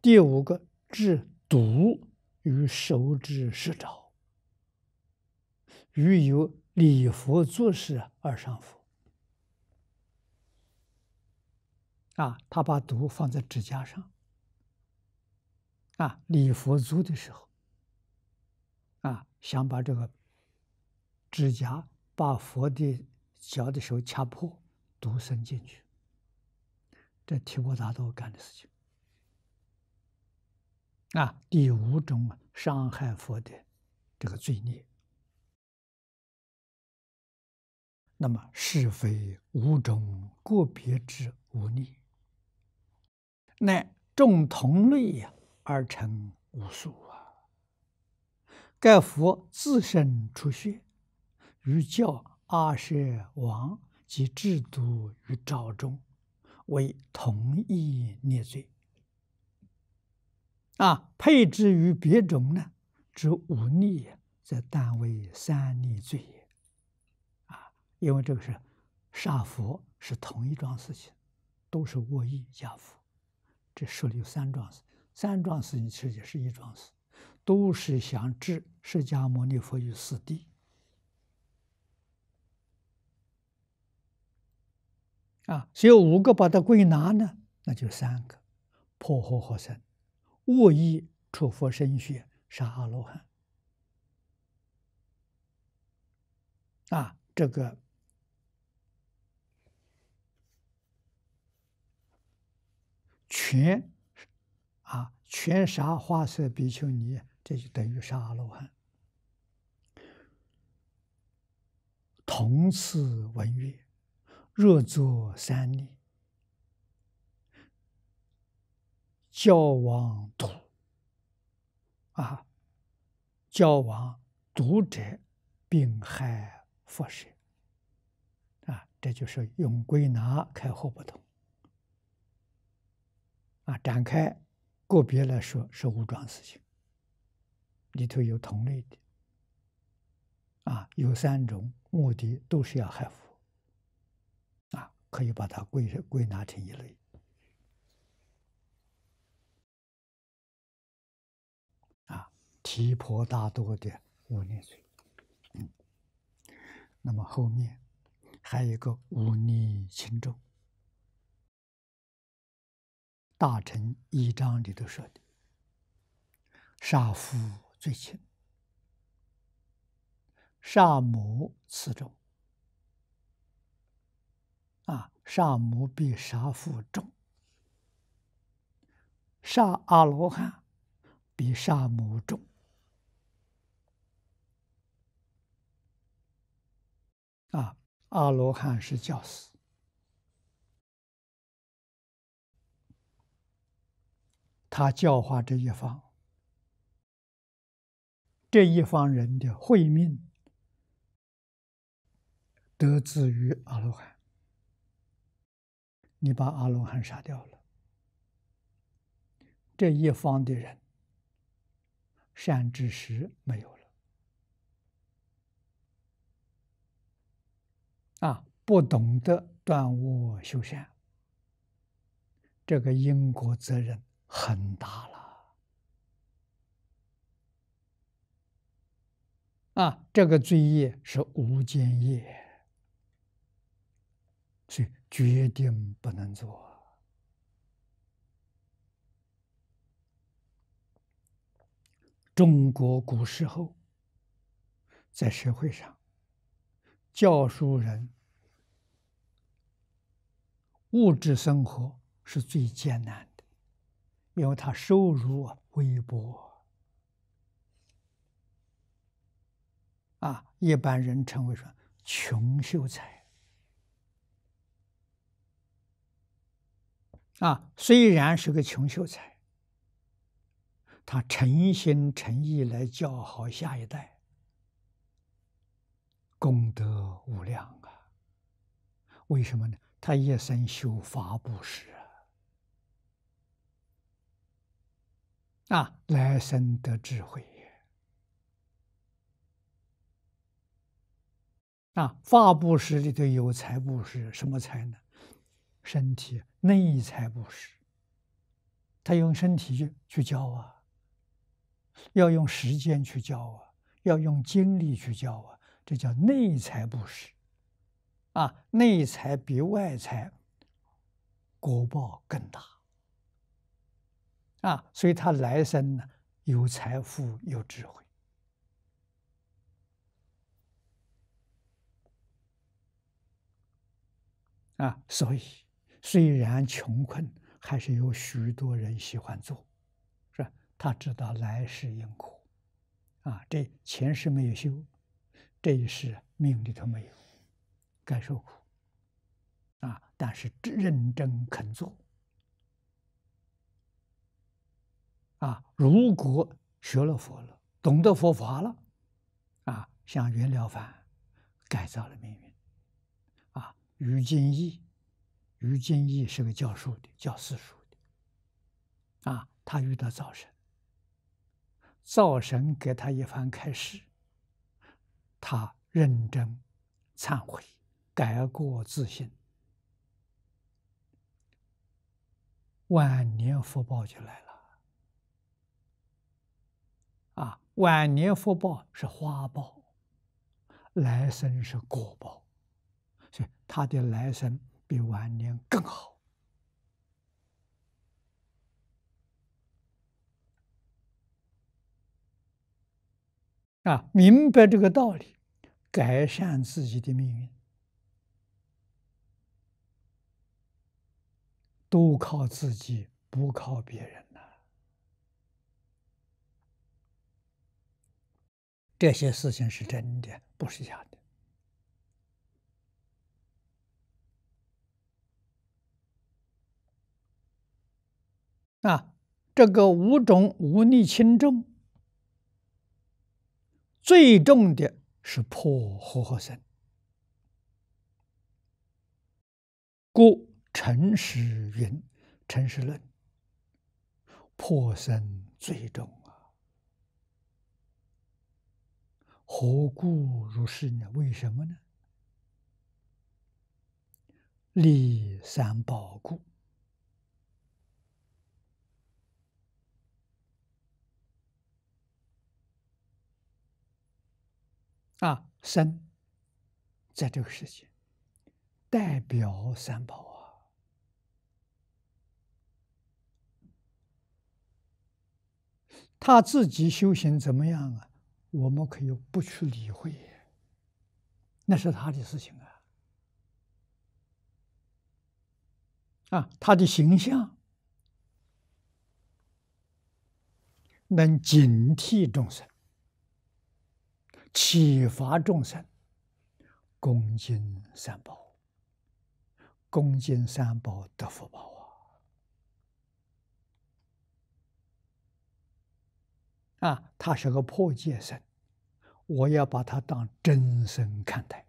第五个，智。毒与手指是指，于有礼佛作事而上佛。啊，他把毒放在指甲上。啊，礼佛足的时候，啊，想把这个指甲把佛的脚的手掐破，毒伸进去。这提婆达多干的事情。啊，第五种伤害佛的这个罪孽。那么，是非五种过别之无力，乃众同类呀而成无数啊。盖佛自身出血，于教阿舍王及制度于昭中，为同一孽罪。啊，配置于别种呢，只五逆，则当为三逆罪也。啊，因为这个是杀佛是同一桩事情，都是恶意加佛。这设有三桩事，三桩事情其实是一桩事，都是想置释迦牟尼佛于死地。啊，只有五个把它归纳呢，那就三个破和生。我亦出佛身血，杀阿罗汉。啊，这个全啊全杀化色比丘尼，这就等于杀罗汉。童次闻语，若作三里。骄王屠，啊，骄王读者，病害佛身，啊，这就是用归纳开后不同，啊，展开个别来说是武装事情，里头有同类的，啊，有三种目的都是要害佛，啊，可以把它归归纳成一类。提婆达多的五逆罪，那么后面还有一个五逆轻重。《大臣一章》里头说的：杀父最轻，杀母次重，啊，杀母比杀父重，杀阿罗汉比杀母重。啊，阿罗汉是教师，他教化这一方，这一方人的慧命得自于阿罗汉。你把阿罗汉杀掉了，这一方的人善知识没有了。啊，不懂得断无修善，这个因果责任很大了。啊，这个罪业是无间业，所以决定不能做。中国古时候，在社会上，教书人。物质生活是最艰难的，因为他收入微薄，啊，一般人称为说穷秀才。啊，虽然是个穷秀才，他诚心诚意来教好下一代，功德无量啊！为什么呢？他一生修法布施啊，来生得智慧。啊，法布施里头有财布施，什么财呢？身体内财布施。他用身体去去教啊，要用时间去教啊，要用精力去教啊，这叫内财布施。啊，内财比外财果报更大啊，所以他来生呢有财富，有智慧啊。所以虽然穷困，还是有许多人喜欢做，是吧？他知道来世因苦啊，这前世没有修，这一世命里头没有。该受苦，啊！但是认真肯做，啊！如果学了佛了，懂得佛法了，啊，像袁了凡改造了命运，啊，于金义，于金义是个教书的，教私塾的，啊，他遇到灶神，灶神给他一番开示，他认真忏悔。改过自新，晚年福报就来了。啊，晚年福报是花报，来生是果报，所以他的来生比晚年更好。啊，明白这个道理，改善自己的命运。都靠自己，不靠别人呐。这些事情是真的，不是假的。啊，这个五种无力轻重，最重的是破和合身，故。诚实云，诚实论，破身最重啊！何故如是呢？为什么呢？立三宝故啊，生，在这个世界，代表三宝啊。他自己修行怎么样啊？我们可以不去理会，那是他的事情啊。啊，他的形象能警惕众生，启发众生，恭敬三宝，恭敬三宝得福报。啊，他是个破戒神，我要把他当真神看待。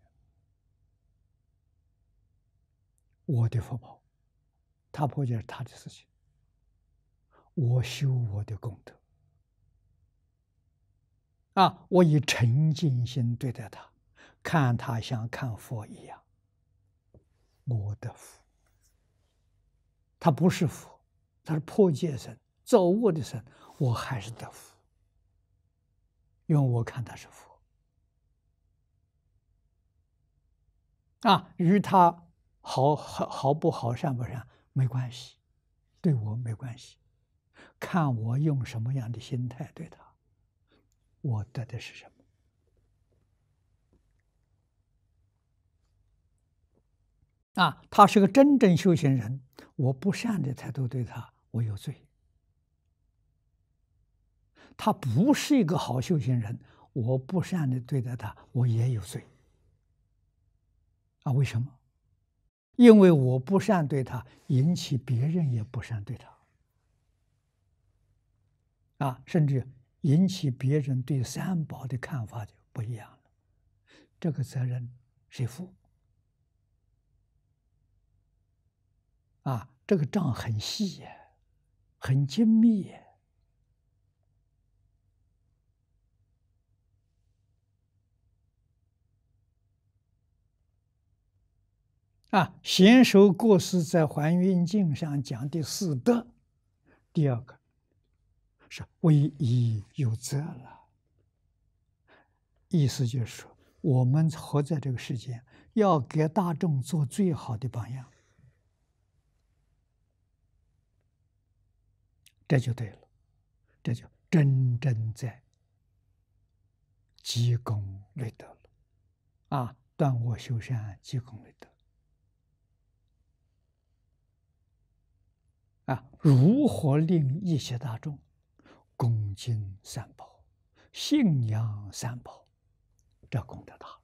我的福报，他破戒是他的事情，我修我的功德。啊，我以诚敬心对待他，看他像看佛一样。我的福，他不是佛，他是破戒神，造物的神，我还是得福。因为我看他是佛啊，与他好好好不好善不善没关系，对我没关系。看我用什么样的心态对他，我得的是什么？啊，他是个真正修行人，我不善的态度对他，我有罪。他不是一个好修行人，我不善的对待他，我也有罪。啊，为什么？因为我不善对他，引起别人也不善对他，啊，甚至引起别人对三宝的看法就不一样了。这个责任谁负？啊，这个账很细很精密。啊，贤首过失在《还严经》上讲的四德，第二个是为义有责了。意思就是说，我们活在这个世间，要给大众做最好的榜样，这就对了，这就真正在积功累德了。啊，断我修善，积功累德。啊，如何令一切大众恭敬三宝、信仰三宝，这功德大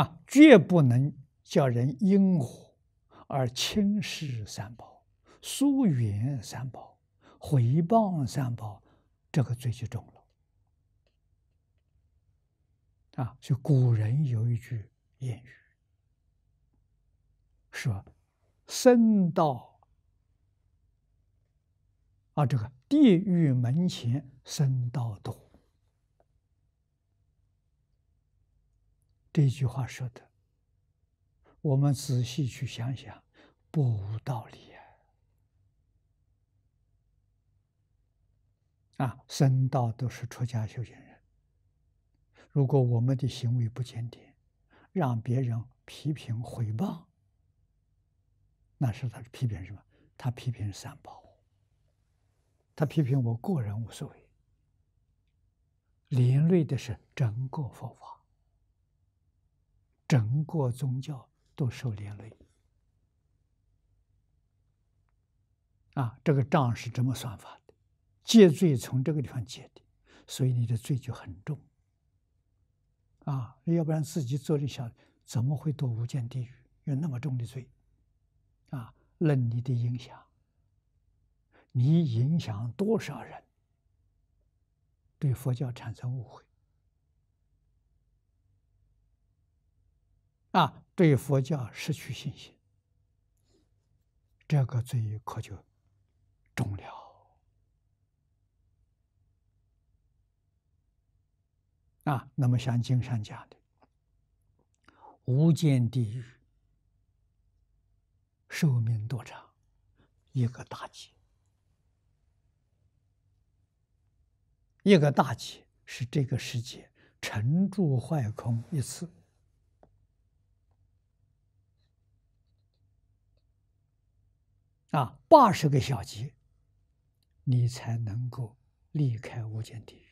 啊！绝不能叫人因火而轻视三宝、疏远三宝、回谤三宝，这个最集中了啊！所以古人有一句谚语。说：“僧道啊，这个地狱门前僧道多。”这句话说的，我们仔细去想想，不无道理啊。啊，僧道都是出家修行人。如果我们的行为不检点，让别人批评毁谤。那是他批评什么？他批评三宝，他批评我个人无所谓。连累的是整个佛法、整个宗教都受连累。啊，这个账是怎么算法的？借罪从这个地方借的，所以你的罪就很重。啊，要不然自己做的下，怎么会堕无间地狱？有那么重的罪？啊，论你的影响，你影响多少人对佛教产生误会？啊，对佛教失去信心，这个罪可就重了。啊，那么像经上讲的，无间地狱。寿命多长？一个大劫，一个大劫是这个世界沉住坏空一次啊，八十个小节，你才能够离开无间地狱。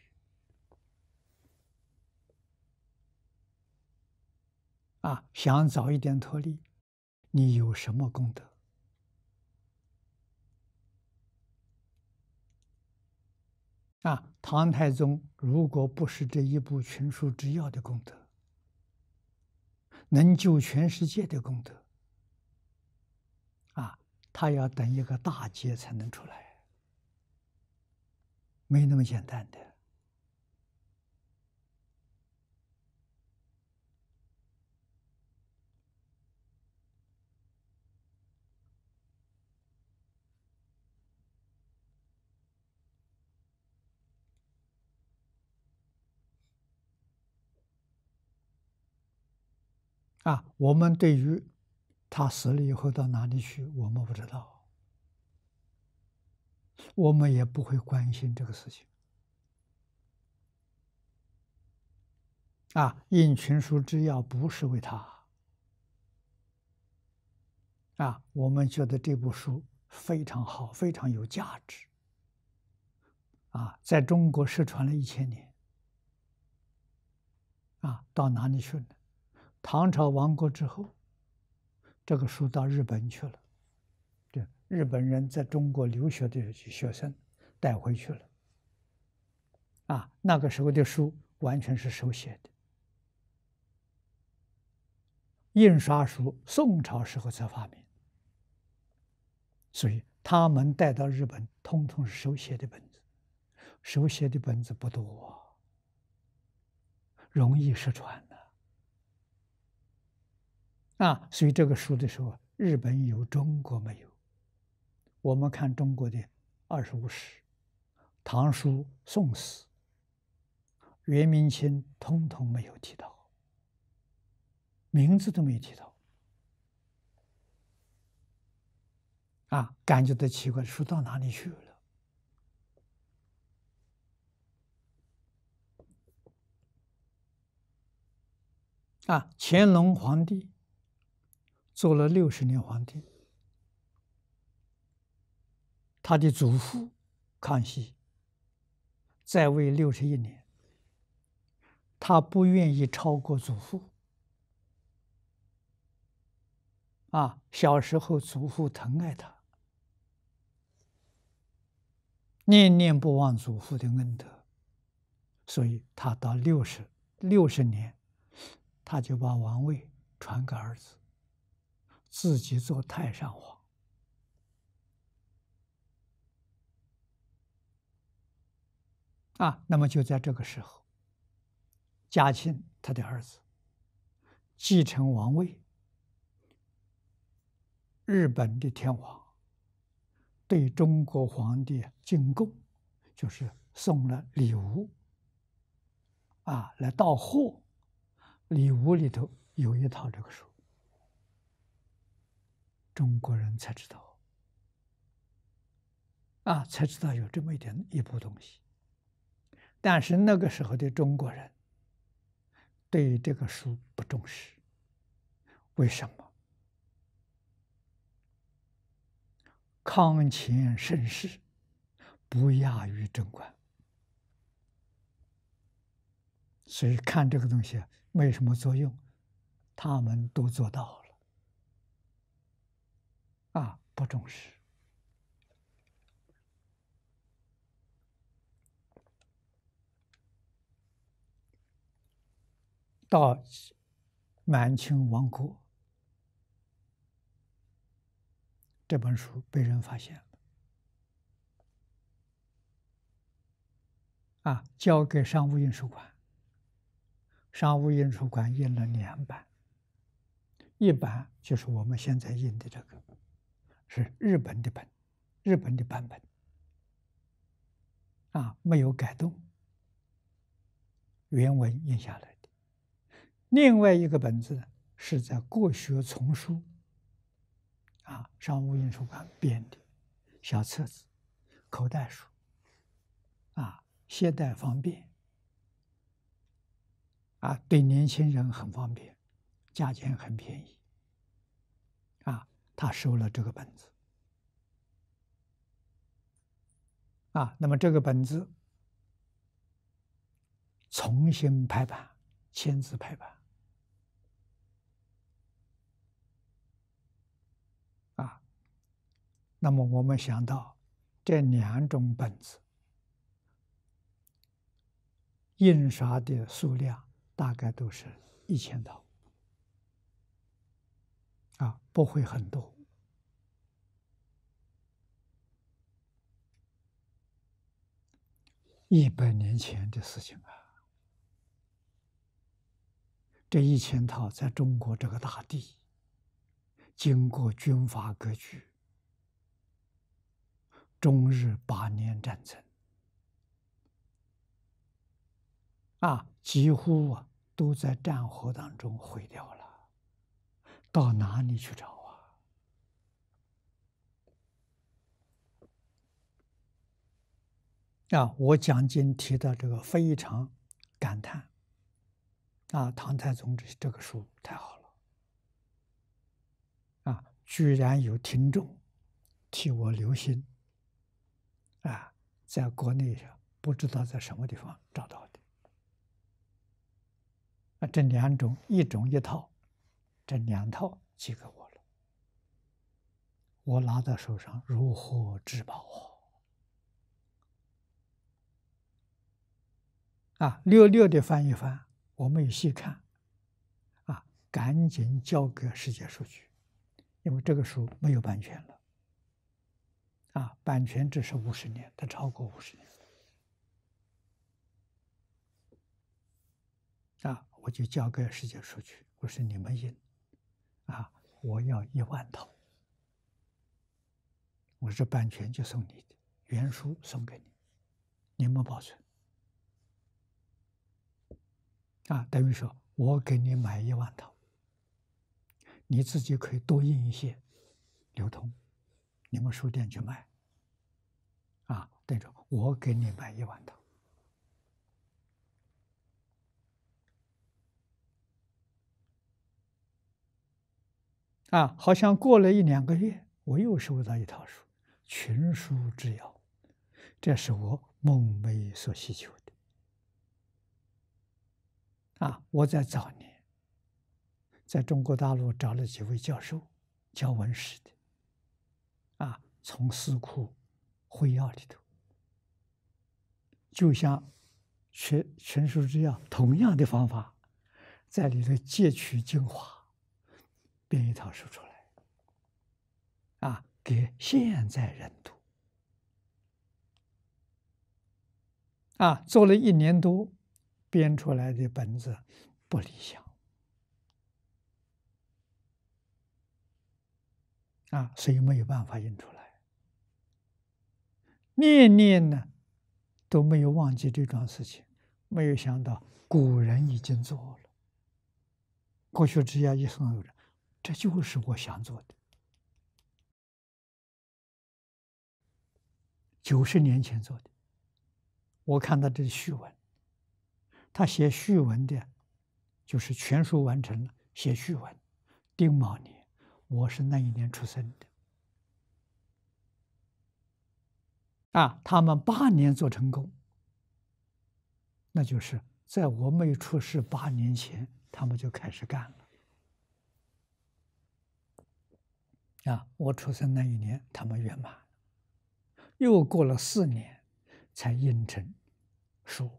啊，想早一点脱离。你有什么功德？啊，唐太宗如果不是这一部群书之要的功德，能救全世界的功德，啊，他要等一个大劫才能出来，没那么简单的。啊，我们对于他死了以后到哪里去，我们不知道，我们也不会关心这个事情。啊，引群书之要不是为他。啊，我们觉得这部书非常好，非常有价值。啊，在中国失传了一千年。啊，到哪里去了？唐朝亡国之后，这个书到日本去了。对，日本人在中国留学的学生带回去了。啊，那个时候的书完全是手写的，印刷书宋朝时候才发明，所以他们带到日本，通通是手写的本子。手写的本子不多，容易失传那所以，这个书的时候，日本有，中国没有。我们看中国的《二十五史》，唐书、宋史、元明清，通通没有提到，名字都没提到。啊，感觉到奇怪，书到哪里去了？啊，乾隆皇帝。做了六十年皇帝，他的祖父康熙在位六十一年，他不愿意超过祖父。啊，小时候祖父疼爱他，念念不忘祖父的恩德，所以他到六十六十年，他就把王位传给儿子。自己做太上皇啊，那么就在这个时候，嘉庆他的儿子继承王位。日本的天皇对中国皇帝进贡，就是送了礼物啊，来到货，礼物里头有一套这个书。中国人才知道，啊，才知道有这么一点一部东西。但是那个时候的中国人对这个书不重视，为什么？康乾盛世不亚于贞观，所以看这个东西没什么作用，他们都做到了。啊，不重视。到满清亡国，这本书被人发现了，啊，交给商务印书馆，商务印书馆印了两版，一版就是我们现在印的这个。是日本的本，日本的版本，啊，没有改动，原文印下来的。另外一个本子是在《国学丛书》啊商务印书馆编的小册子，口袋书，啊，携带方便，啊，对年轻人很方便，价钱很便宜。他收了这个本子，啊，那么这个本子重新排版、签字排版，啊，那么我们想到这两种本子印刷的数量大概都是一千套。啊，不会很多。一百年前的事情啊，这一千套在中国这个大地，经过军阀割据、中日八年战争，啊，几乎啊都在战火当中毁掉了。到哪里去找啊？啊，我讲经提到这个非常感叹。啊，唐太宗这这个书太好了，啊，居然有听众替我留心，啊，在国内不知道在什么地方找到的。啊，这两种一种一套。这两套寄给我了，我拿到手上如获至宝啊！六六的翻一翻，我没有细看，啊，赶紧交给世界数据，因为这个书没有版权了，啊，版权只是五十年，它超过五十年，啊，我就交给世界数据，我说你们印。啊！我要一万套。我这版权就送你的原书送给你，你们保存。啊，等于说我给你买一万套，你自己可以多印一些，流通，你们书店去卖。啊，等于说，我给你买一万套。啊，好像过了一两个月，我又收到一套书《群书之要》，这是我梦寐所希求的。啊，我在早年，在中国大陆找了几位教授教文史的，啊，从四库会要里头，就像《全群书之要》同样的方法，在里头借取精华。编一套书出来，啊，给现在人读，啊，做了一年多，编出来的本子不理想，啊，所以没有办法印出来。念念呢，都没有忘记这桩事情，没有想到古人已经做了，国学之家一送有人。这就是我想做的。九十年前做的，我看到这序文，他写序文的，就是全书完成了写序文。丁卯年，我是那一年出生的。啊，他们八年做成功，那就是在我没出世八年前，他们就开始干了。啊，我出生那一年，他们圆满。又过了四年，才印成书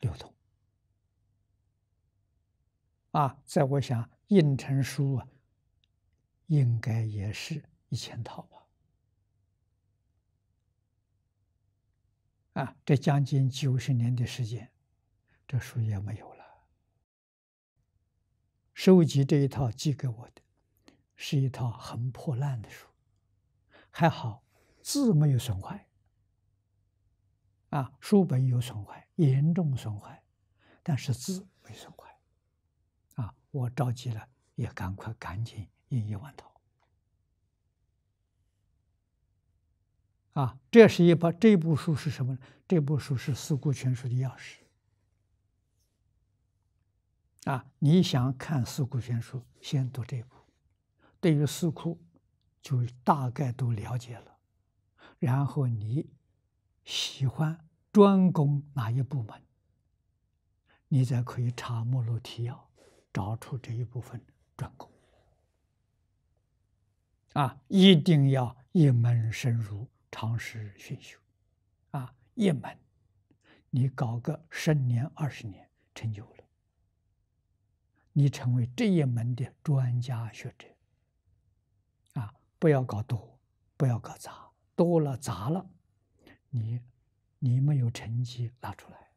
流通。啊，在我想，印成书啊，应该也是一千套吧。啊，这将近九十年的时间，这书也没有了。收集这一套寄给我的。是一套很破烂的书，还好字没有损坏，啊，书本有损坏，严重损坏，但是字没损坏，啊，我着急了，也赶快赶紧印一万套，啊，这是一把这部书是什么呢？这部书是《四库全书》的钥匙，啊，你想看《四库全书》，先读这部。对于四库，就大概都了解了。然后你喜欢专攻哪一部门，你才可以查目录提要，找出这一部分专攻。啊，一定要一门深入，长时熏修。啊，一门，你搞个十年、二十年，成就了，你成为这一门的专家学者。不要搞多，不要搞杂，多了、杂了，你，你没有成绩拿出来。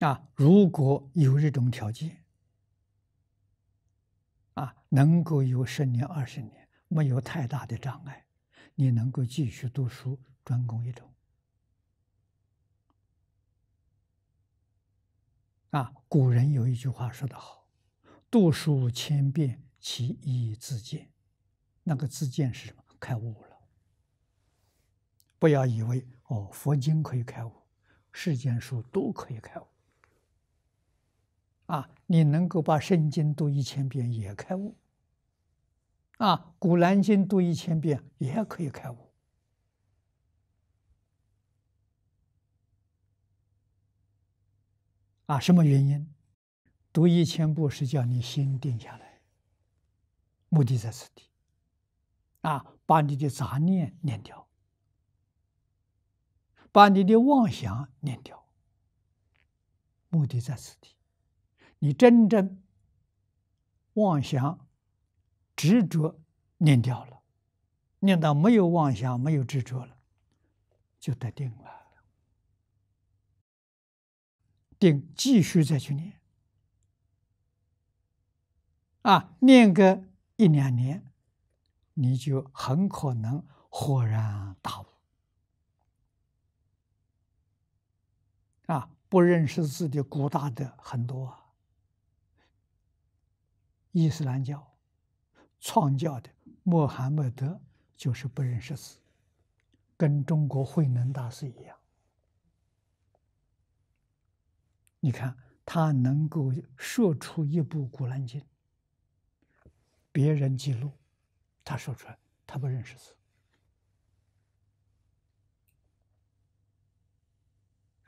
啊，如果有这种条件，啊，能够有十年、二十年，没有太大的障碍，你能够继续读书，专攻一种。啊，古人有一句话说得好：“度书千遍，其义自见。”那个自见是什么？开悟了。不要以为哦，佛经可以开悟，世间书都可以开悟。啊，你能够把圣经读一千遍也开悟。啊，古兰经读一千遍也可以开悟。啊，什么原因？读一千步是叫你心定下来，目的在此地。啊，把你的杂念念掉，把你的妄想念掉。目的在此地，你真正妄想执着念掉了，念到没有妄想、没有执着了，就得定了。并继续再去念啊，念个一两年，你就很可能豁然大悟。啊，不认识字的古大的很多啊，伊斯兰教创教的穆罕默德就是不认识字，跟中国慧能大师一样。你看，他能够说出一部《古兰经》，别人记录，他说出来，他不认识字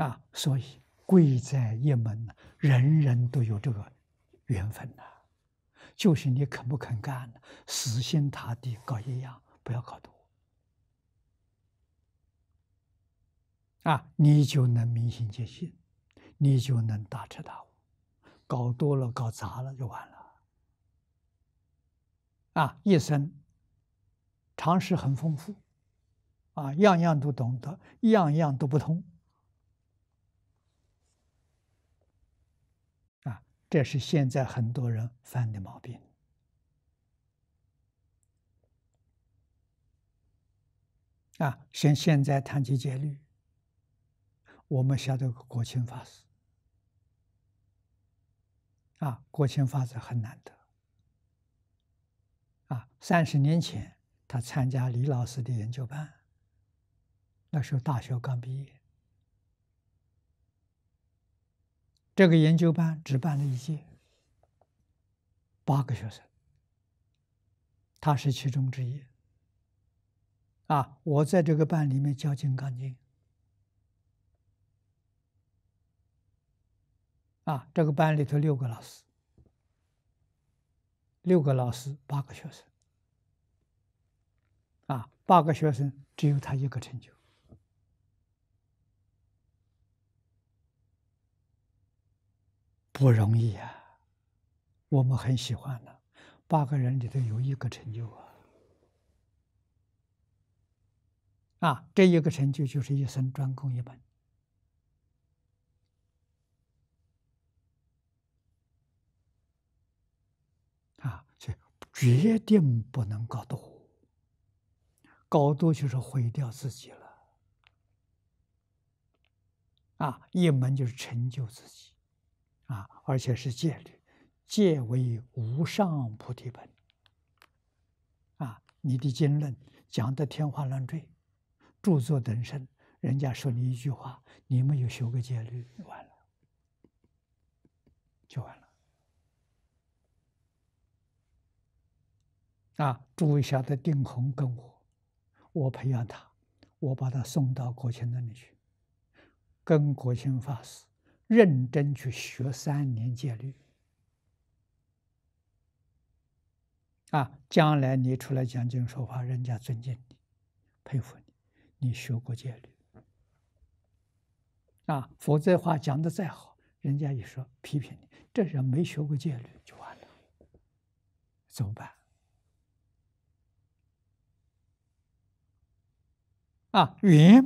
啊。所以贵在一门呢，人人都有这个缘分呐，就是你肯不肯干呢，死心塌地搞一样，不要搞多啊，你就能明心见性。你就能大彻大悟，搞多了，搞砸了就完了。啊，一生常识很丰富，啊，样样都懂得，样样都不通。啊，这是现在很多人犯的毛病。啊，像现在谈起戒律，我们晓得国清法师。啊，国清法展很难得。啊，三十年前他参加李老师的研究班，那时候大学刚毕业。这个研究班只办了一届，八个学生，他是其中之一。啊，我在这个班里面教金刚经。啊，这个班里头六个老师，六个老师，八个学生，啊，八个学生只有他一个成就，不容易呀！我们很喜欢的，八个人里头有一个成就啊，啊，这一个成就就是一生专攻一本。决定不能搞多，搞多就是毁掉自己了。啊，一门就是成就自己，啊，而且是戒律，戒为无上菩提本。啊，你的经论讲的天花乱坠，著作等身，人家说你一句话，你没有学个戒律，完了，就完了。那朱一下的定红跟我，我培养他，我把他送到国清那里去，跟国清法师认真去学三年戒律。啊，将来你出来讲经说法，人家尊敬你，佩服你，你学过戒律。啊，否则话讲的再好，人家一说批评你，这人没学过戒律就完了。怎么办？啊，缘，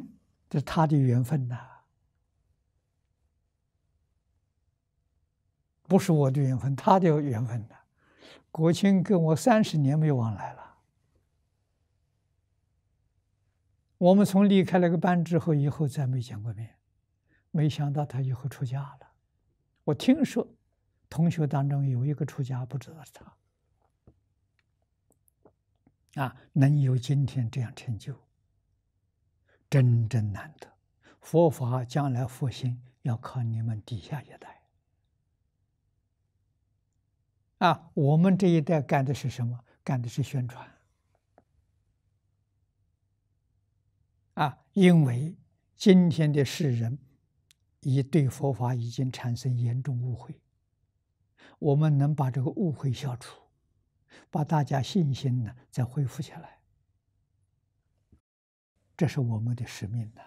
是他的缘分呐，不是我的缘分，他的缘分呐。国清跟我三十年没往来了，我们从离开那个班之后，以后再没见过面。没想到他以后出家了，我听说同学当中有一个出家，不知道他啊，能有今天这样成就。真正难得，佛法将来复兴要靠你们底下一代。啊，我们这一代干的是什么？干的是宣传。啊，因为今天的世人已对佛法已经产生严重误会，我们能把这个误会消除，把大家信心呢再恢复起来。这是我们的使命呐、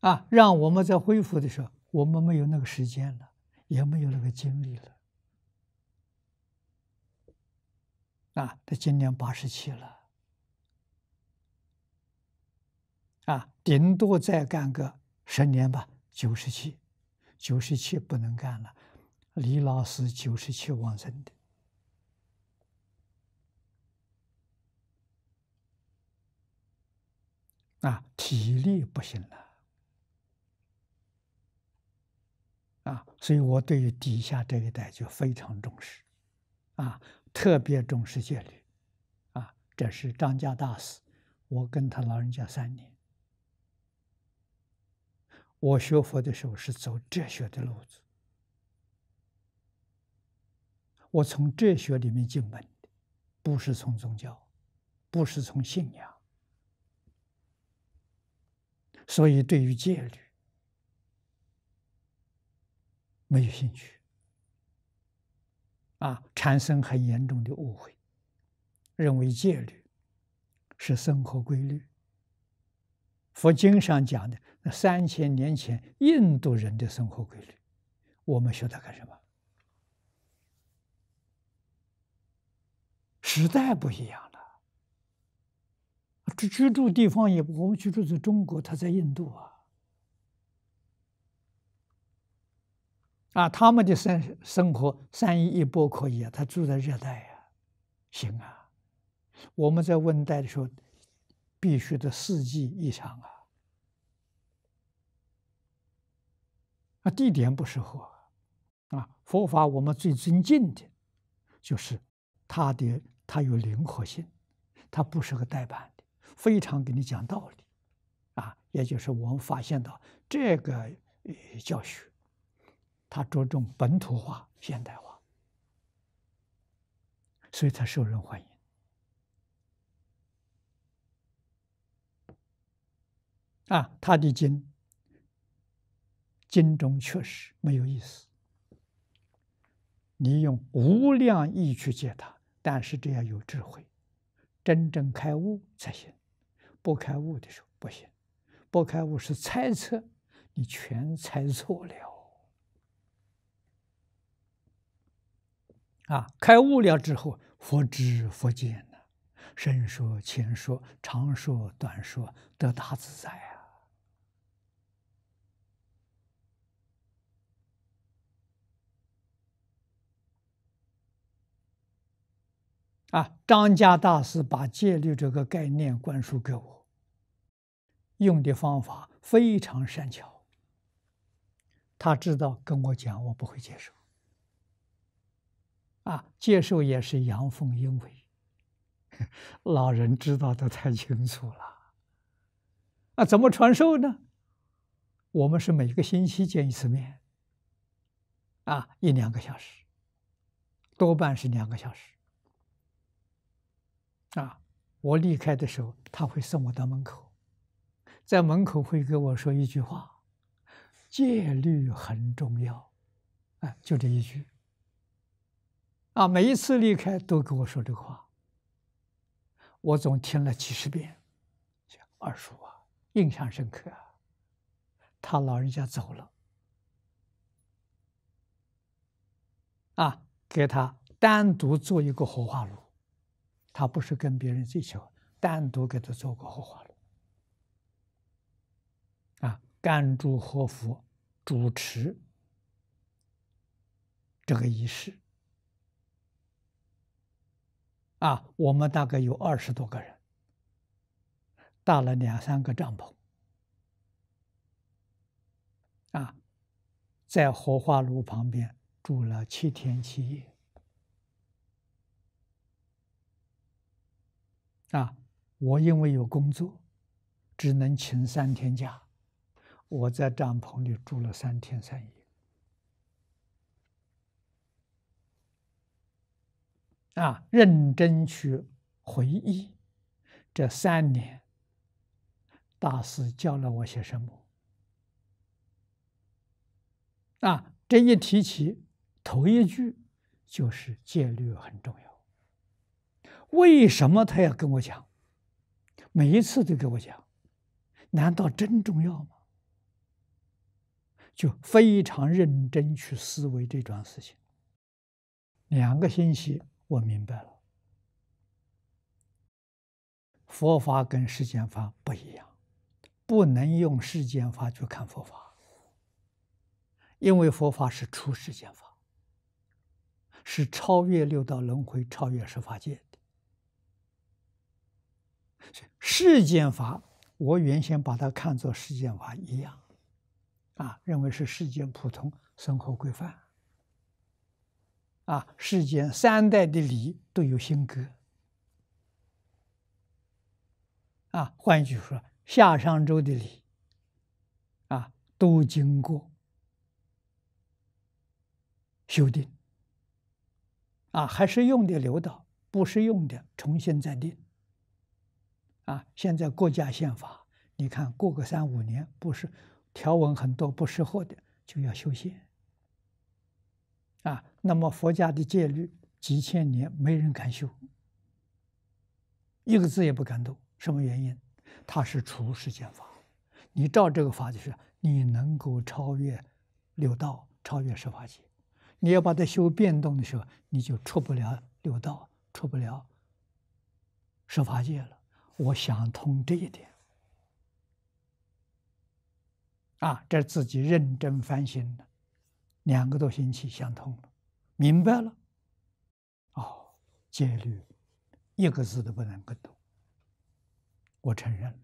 啊，让我们在恢复的时候，我们没有那个时间了，也没有那个精力了。啊，他今年八十七了，啊，顶多再干个十年吧，九十七，九十七不能干了。李老师九十七往成的。啊，体力不行了。啊，所以我对于底下这一代就非常重视，啊，特别重视戒律，啊，这是张家大师，我跟他老人家三年。我学佛的时候是走哲学的路子，我从哲学里面进门的，不是从宗教，不是从信仰。所以，对于戒律没有兴趣，啊，产生很严重的误会，认为戒律是生活规律。佛经上讲的那三千年前印度人的生活规律，我们学它干什么？时代不一样。这居住地方也，我们居住在中国，他在印度啊，啊，他们的生生活三一一波可以啊，他住在热带呀，行啊，我们在温带的时候，必须得四季衣裳啊，啊，地点不适合啊，佛法我们最尊敬的，就是它的它有灵活性，它不适合代板。非常给你讲道理，啊，也就是我们发现到这个呃教学，它着重本土化、现代化，所以才受人欢迎。啊，他的经，经中确实没有意思，你用无量意去解它，但是这要有智慧，真正开悟才行。拨开雾的时候不行，拨开雾是猜测，你全猜错了。啊，开悟了之后，佛知佛见了，深说浅说，长说短说，得大自在啊！啊，张家大师把戒律这个概念灌输给我。用的方法非常善巧，他知道跟我讲，我不会接受，啊，接受也是阳奉阴违。老人知道的太清楚了，那怎么传授呢？我们是每个星期见一次面，啊，一两个小时，多半是两个小时，啊，我离开的时候，他会送我到门口。在门口会给我说一句话：“戒律很重要。”啊，就这一句。啊，每一次离开都给我说这话，我总听了几十遍，二叔啊，印象深刻。啊，他老人家走了，啊，给他单独做一个火化炉，他不是跟别人追求，单独给他做个火化炉。安住和服主持这个仪式啊，我们大概有二十多个人，搭了两三个帐篷啊，在火化炉旁边住了七天七夜啊。我因为有工作，只能请三天假。我在帐篷里住了三天三夜，啊，认真去回忆这三年大师教了我些什么？啊，这一提起，头一句就是戒律很重要。为什么他要跟我讲？每一次都跟我讲，难道真重要吗？就非常认真去思维这桩事情。两个星期，我明白了，佛法跟世间法不一样，不能用世间法去看佛法，因为佛法是出世间法，是超越六道轮回、超越十法界的。世间法，我原先把它看作世间法一样。啊，认为是世间普通生活规范。啊，世间三代的礼都有新格。啊，换句说，夏商周的礼，啊，都经过修订。啊，还是用的留到，不是用的重新再定。啊，现在国家宪法，你看过个三五年不是？条文很多不适合的就要修仙，啊，那么佛家的戒律几千年没人敢修，一个字也不敢动。什么原因？它是除世间法，你照这个法就是，你能够超越六道，超越十法界。你要把它修变动的时候，你就出不了六道，出不了十法界了。我想通这一点。啊，这自己认真反省的，两个多星期想通了，明白了。哦，戒律，一个字都不能够懂。我承认了，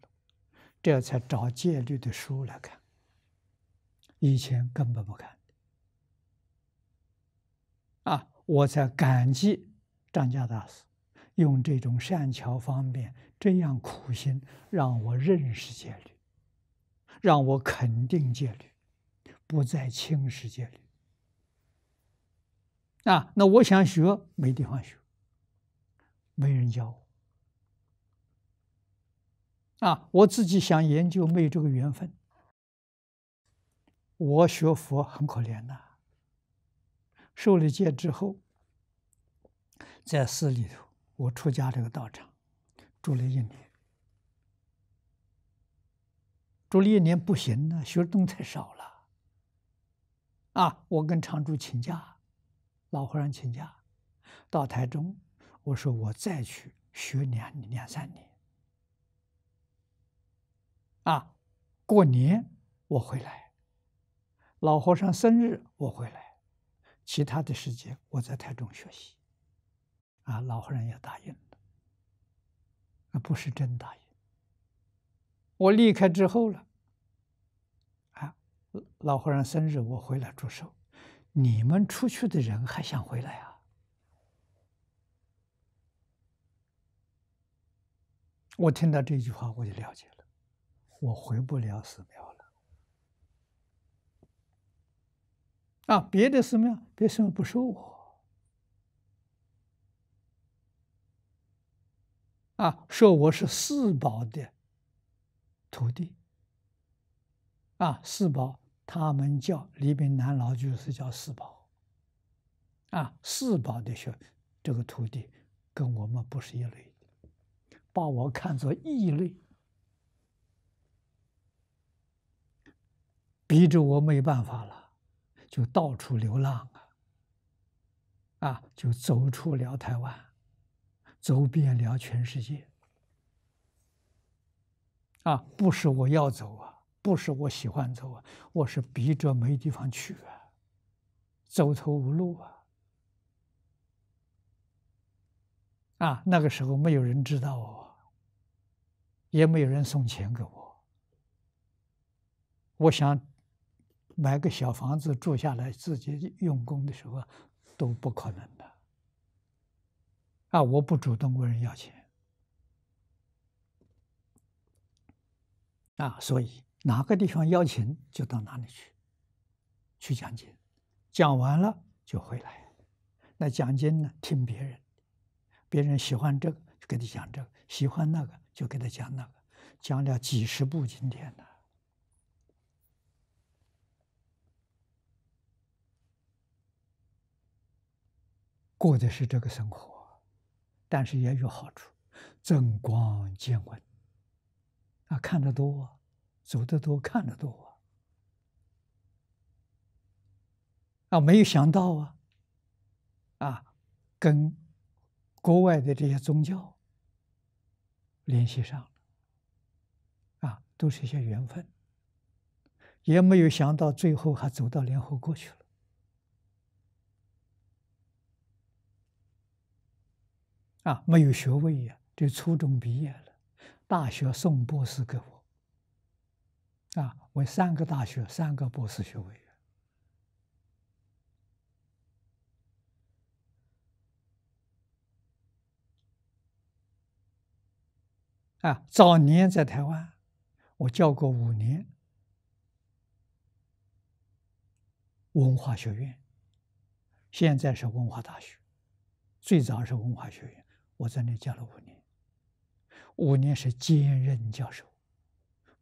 这才找戒律的书来看，以前根本不看的。啊，我才感激张家大师，用这种善巧方便，这样苦心让我认识戒律。让我肯定戒律，不再轻视戒律。啊，那我想学没地方学，没人教我。啊，我自己想研究，没有这个缘分。我学佛很可怜呐，受了戒之后，在寺里头，我出家这个道场，住了一年。读了一年不行呢，学东西少了。啊，我跟常住请假，老和尚请假，到台中，我说我再去学两两三年。啊，过年我回来，老和尚生日我回来，其他的时间我在台中学习。啊，老和尚也答应了，那不是真答应。我离开之后了，啊，老和尚生日，我回来祝寿。你们出去的人还想回来啊？我听到这句话，我就了解了，我回不了寺庙了。啊，别的寺庙，别的寺庙不收我，啊，说我是四宝的。土地，啊，四宝，他们叫黎秉南老就是叫四宝，啊，四宝的学，这个土地跟我们不是一类的，把我看作异类，逼着我没办法了，就到处流浪啊，啊，就走出了台湾，走遍了全世界。啊，不是我要走啊，不是我喜欢走啊，我是逼着没地方去啊，走投无路啊。啊，那个时候没有人知道我，也没有人送钱给我。我想买个小房子住下来，自己用功的时候都不可能的。啊，我不主动问人要钱。啊，所以哪个地方要钱就到哪里去，去讲经，讲完了就回来。那讲经呢，听别人别人喜欢这个就给他讲这个，喜欢那个就给他讲那个，讲了几十部经典呢，过的是这个生活，但是也有好处，增光见闻。啊，看得多，走得多，看得多啊！啊，没有想到啊，啊，跟国外的这些宗教联系上了啊，都是一些缘分，也没有想到最后还走到联合国去了啊！没有学位呀，这初中毕业。大学送博士给我，啊，我三个大学三个博士学位。啊，早年在台湾，我教过五年。文化学院，现在是文化大学，最早是文化学院，我在那教了五年。五年是兼任教授，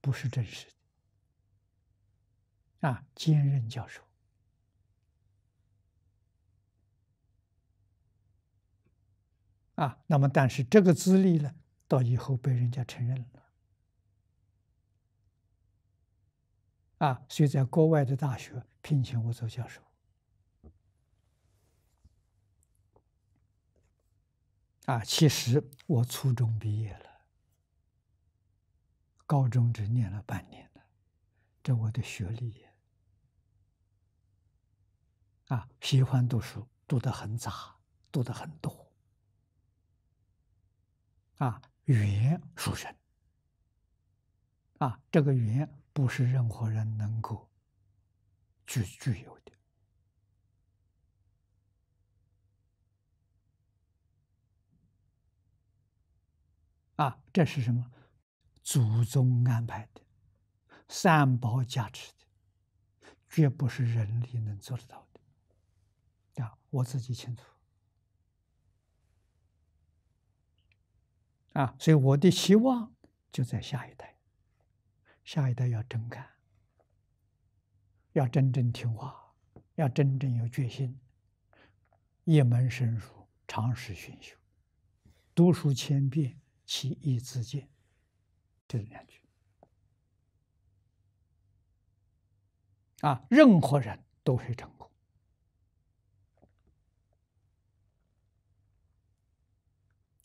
不是正式的啊。兼任教授啊，那么但是这个资历呢，到以后被人家承认了啊，所以在国外的大学聘请我做教授啊。其实我初中毕业了。高中只念了半年的，这我的学历也。啊，喜欢读书，读的很杂，读的很多。啊，语言书生啊，这个语言不是任何人能够具具有的。啊，这是什么？祖宗安排的，三宝加持的，绝不是人力能做得到的。啊，我自己清楚。啊，所以我的希望就在下一代，下一代要真干，要真正听话，要真正有决心，一门深入，长时熏修，读书千遍，其义自见。去争取啊！任何人都会成功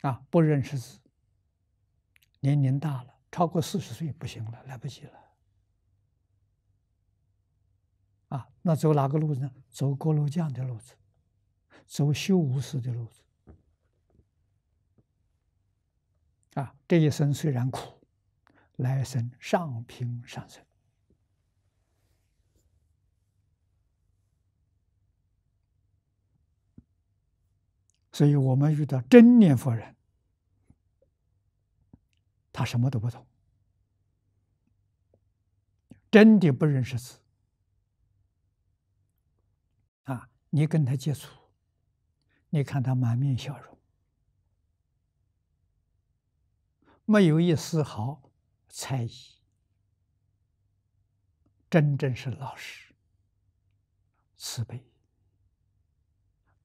啊！不认识字，年龄大了，超过四十岁不行了，来不及了啊！那走哪个路呢？走锅炉匠的路子，走修无师的路子啊！这一生虽然苦。来生上品上生，所以我们遇到真念佛人，他什么都不懂，真的不认识字。啊，你跟他接触，你看他满面笑容，没有一丝毫。猜疑，真正是老实、慈悲，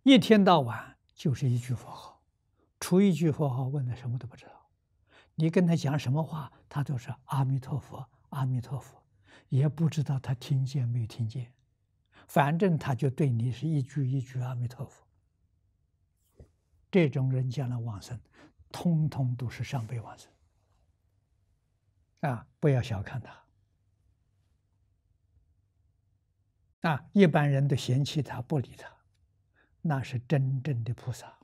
一天到晚就是一句佛号，除一句佛号，问他什么都不知道。你跟他讲什么话，他都是阿弥陀佛，阿弥陀佛，也不知道他听见没有听见，反正他就对你是一句一句阿弥陀佛。这种人讲来往生，通通都是上辈往生。啊！不要小看他。啊，一般人都嫌弃他、不理他，那是真正的菩萨。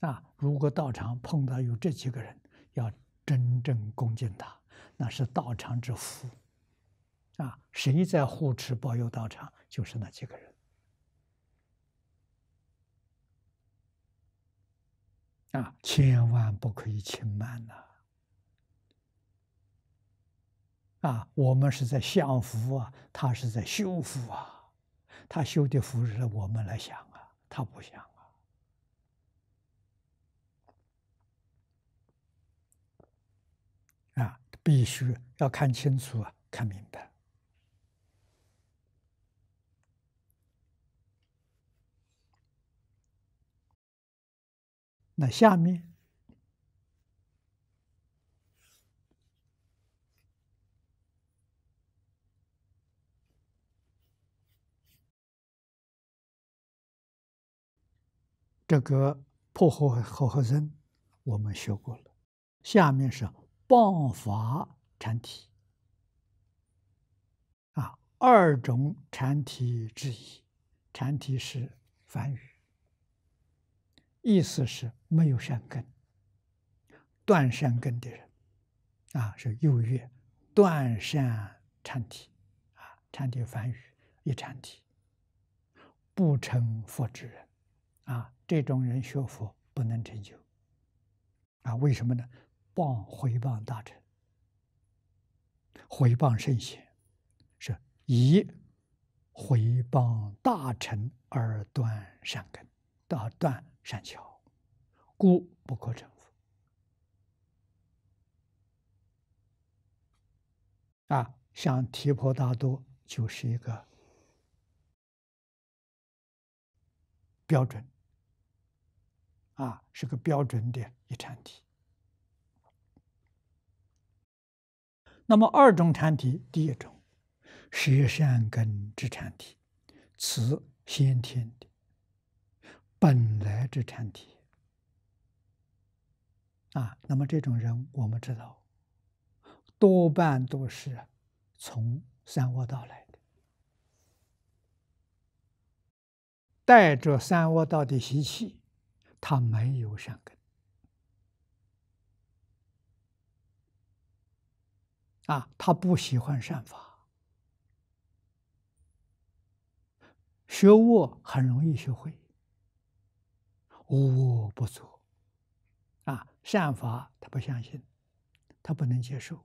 啊，如果道场碰到有这几个人，要真正恭敬他，那是道场之福。啊，谁在护持保佑道场，就是那几个人。啊，千万不可以轻慢呐！啊，我们是在享福啊，他是在修福啊，他修的福是我们来享啊，他不享啊。啊，必须要看清楚啊，看明白。那下面。这个破和和合僧，我们学过了。下面是爆法禅体，啊，二种禅体之一。禅体是梵语，意思是没有善根，断善根的人，啊，是右越断善禅体，啊，禅体梵语一禅体，不成佛之人。啊，这种人学佛不能成就。啊，为什么呢？谤回谤大成。回谤圣贤，是以回谤大臣而断善根，而断善巧，故不可成佛。啊，像提婆达多就是一个标准。啊，是个标准的遗产体。那么，二种产体，第一种，舌善根之产体，此先天的、本来之产体。啊，那么这种人，我们知道，多半都是从三卧道来的，带着三卧道的习气。他没有善根，啊，他不喜欢善法，学我很容易学会，我不错，啊，善法他不相信，他不能接受，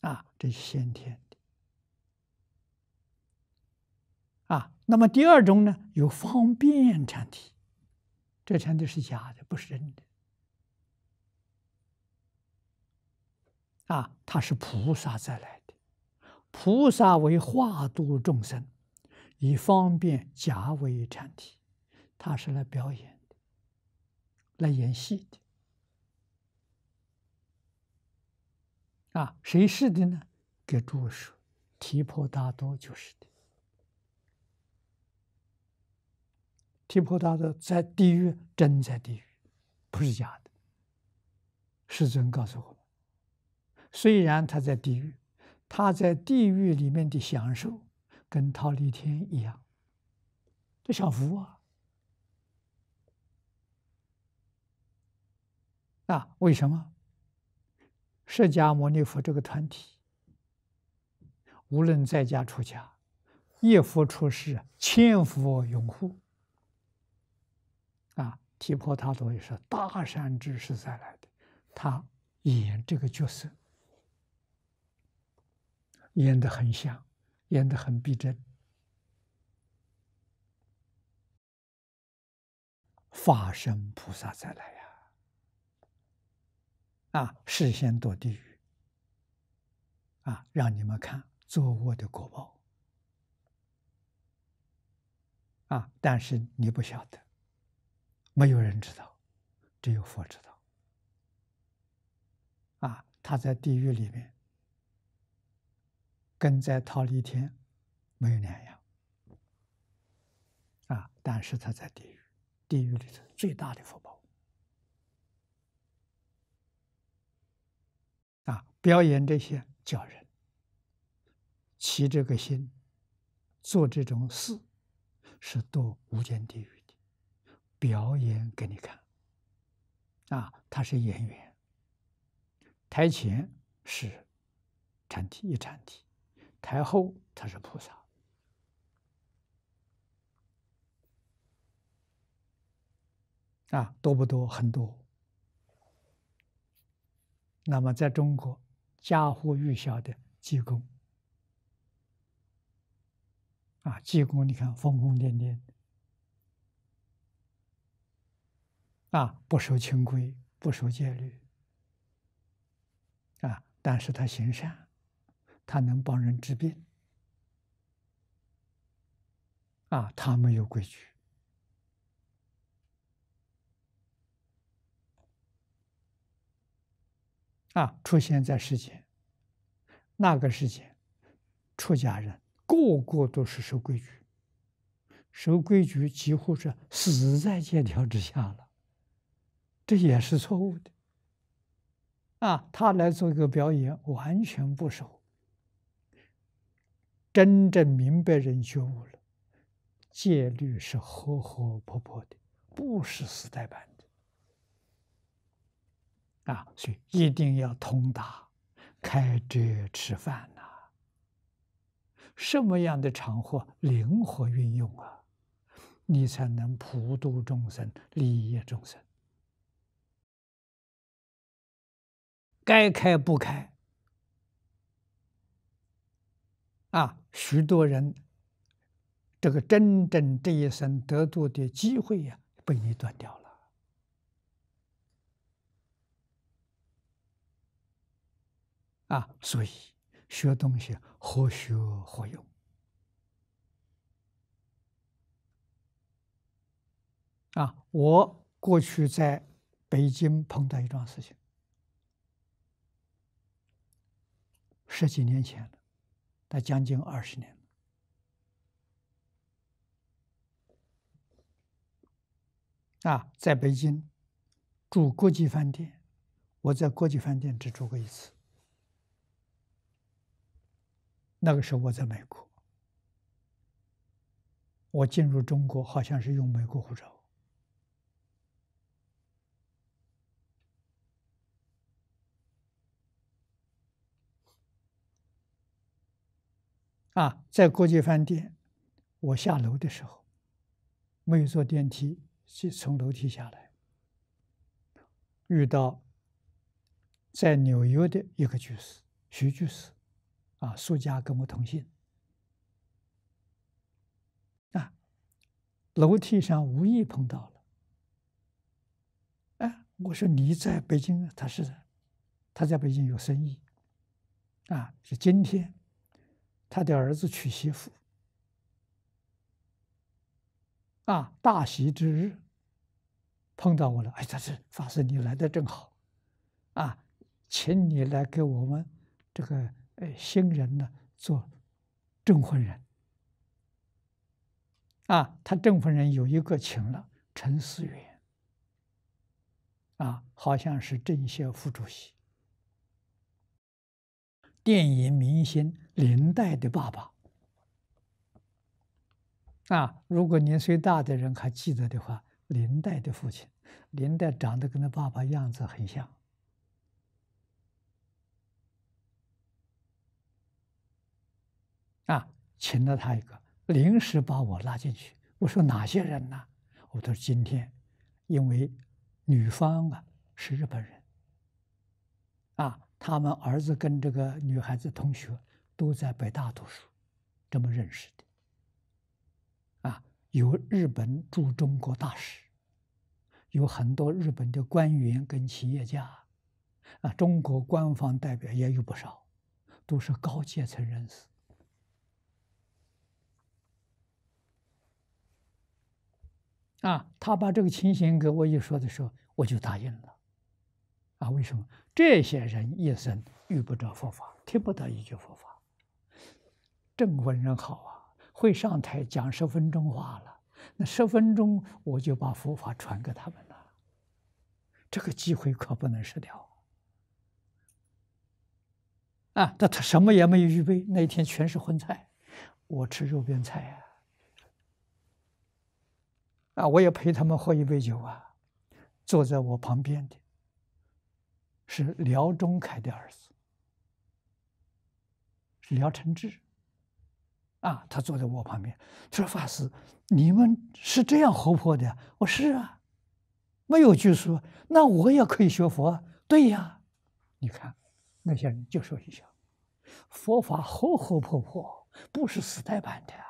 啊，这是先天。啊，那么第二种呢，有方便禅体，这禅体是假的，不是真的。啊，它是菩萨再来的，菩萨为化度众生，以方便假为禅体，他是来表演的，来演戏的。啊，谁是的呢？给诸说，提婆达多就是的。提婆达多在地狱，真在地狱，不是假的。世尊告诉我们，虽然他在地狱，他在地狱里面的享受跟逃离天一样，这享福啊。那为什么？释迦牟尼佛这个团体，无论在家出家，一佛出世，千佛拥护。提婆达多也是大善知识再来的，他演这个角色演得很像，演得很逼真。法身菩萨再来呀！啊，事先躲地狱，啊，让你们看坐卧的果报，啊，但是你不晓得。没有人知道，只有佛知道。啊，他在地狱里面，跟在逃离天没有两样。啊，但是他在地狱，地狱里头最大的福报。啊，表演这些叫人，起这个心，做这种事，是堕无间地狱。表演给你看，啊，他是演员。台前是禅体一禅体，台后他是菩萨。啊，多不多？很多。那么，在中国家户喻晓的济公，啊，济公，你看疯疯癫癫。啊，不守清规，不守戒律，啊，但是他行善，他能帮人治病，啊，他没有规矩，啊，出现在世间，那个世间，出家人个个都是守规矩，守规矩几乎是死在借条之下了。这也是错误的啊！他来做一个表演，完全不熟。真正明白人觉悟了，戒律是活活泼泼的，不是死呆板的啊！所以一定要通达，开遮吃饭呐。什么样的场合，灵活运用啊，你才能普度众生，利益众生。该开不开，啊，许多人这个真正这一生得度的机会呀，被你断掉了。啊，所以学东西，活学活用。啊，我过去在北京碰到一桩事情。十几年前了，得将近二十年了。啊，在北京住国际饭店，我在国际饭店只住过一次。那个时候我在美国，我进入中国好像是用美国护照。啊，在国际饭店，我下楼的时候，没有坐电梯，去从楼梯下来，遇到在纽约的一个居士徐居士，啊，苏家跟我通信，啊，楼梯上无意碰到了，哎，我说你在北京，他是，他在北京有生意，啊，是今天。他的儿子娶媳妇，啊，大喜之日碰到我了。哎，他是法师，你来的正好，啊，请你来给我们这个呃新人呢做证婚人。啊，他证婚人有一个请了陈思远，啊，好像是政协副主席，电影明星。林黛的爸爸啊，如果年岁大的人还记得的话，林黛的父亲，林黛长得跟他爸爸样子很像啊，请了他一个，临时把我拉进去。我说哪些人呢？我说今天，因为女方啊是日本人啊，他们儿子跟这个女孩子同学。都在北大读书，这么认识的。啊，有日本驻中国大使，有很多日本的官员跟企业家，啊，中国官方代表也有不少，都是高阶层人士。啊，他把这个情形给我一说的时候，我就答应了。啊，为什么？这些人一生遇不着佛法，听不到一句佛法。正文人好啊，会上台讲十分钟话了。那十分钟我就把佛法传给他们了，这个机会可不能失掉。啊，但他什么也没有预备，那一天全是荤菜，我吃肉边菜啊。啊，我也陪他们喝一杯酒啊，坐在我旁边的是辽中凯的儿子，是辽成志。啊，他坐在我旁边，他说：“法师，你们是这样活泼的？”我是啊，没有拘束。”那我也可以学佛？对呀，你看那些人就说一下，佛法活活泼泼，不是死呆板的啊。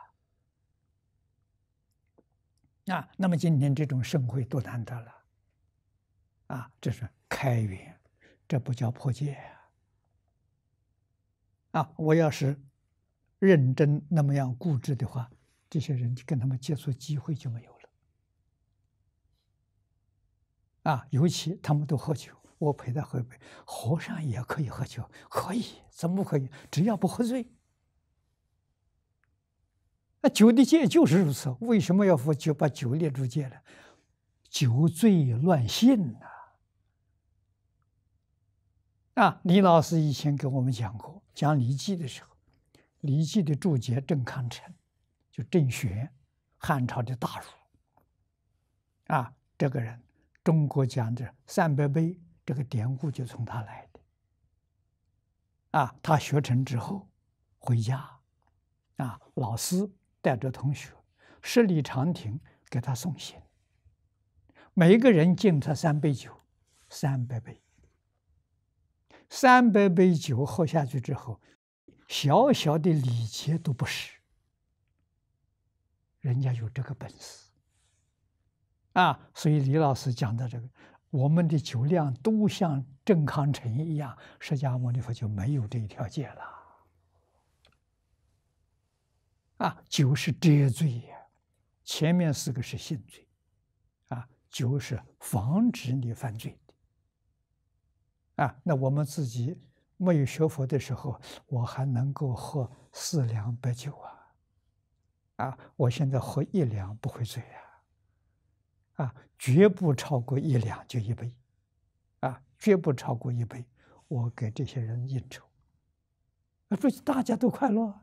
那那么今天这种盛会多难得了，啊，这是开源，这不叫破戒啊，我要是。认真那么样固执的话，这些人跟他们接触机会就没有了。啊，尤其他们都喝酒，我陪他喝一杯。和尚也可以喝酒，可以，怎么不可以？只要不喝醉。那酒的戒就是如此，为什么要佛就把酒列入戒呢？酒醉乱性呐。啊，李老师以前给我们讲过，讲《礼记》的时候。《礼记》的注解郑康成，就郑玄，汉朝的大儒。啊，这个人，中国讲这三百杯这个典故就从他来的。啊，他学成之后回家，啊，老师带着同学十里长亭给他送行，每一个人敬他三杯酒，三百杯，三百杯酒喝下去之后。小小的礼节都不是，人家有这个本事啊！所以李老师讲的这个，我们的酒量都像郑康成一样，释迦牟尼佛就没有这一条界了啊！酒是遮罪呀，前面四个是性罪啊，酒是防止你犯罪的啊！那我们自己。没有学佛的时候，我还能够喝四两白酒啊，啊！我现在喝一两不会醉啊，啊，绝不超过一两就一杯，啊，绝不超过一杯。我给这些人应酬，啊，这大家都快乐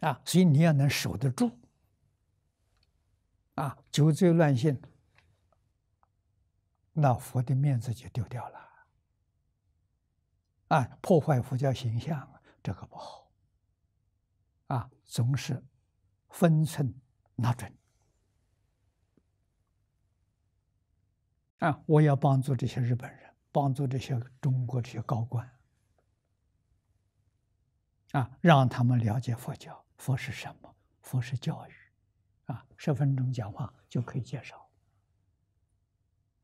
啊，所以你要能守得住，啊，酒醉乱性，那佛的面子就丢掉了。啊，破坏佛教形象，这个不好。啊，总是分寸拿准。啊，我要帮助这些日本人，帮助这些中国这些高官。啊，让他们了解佛教，佛是什么？佛是教育。啊，十分钟讲话就可以介绍，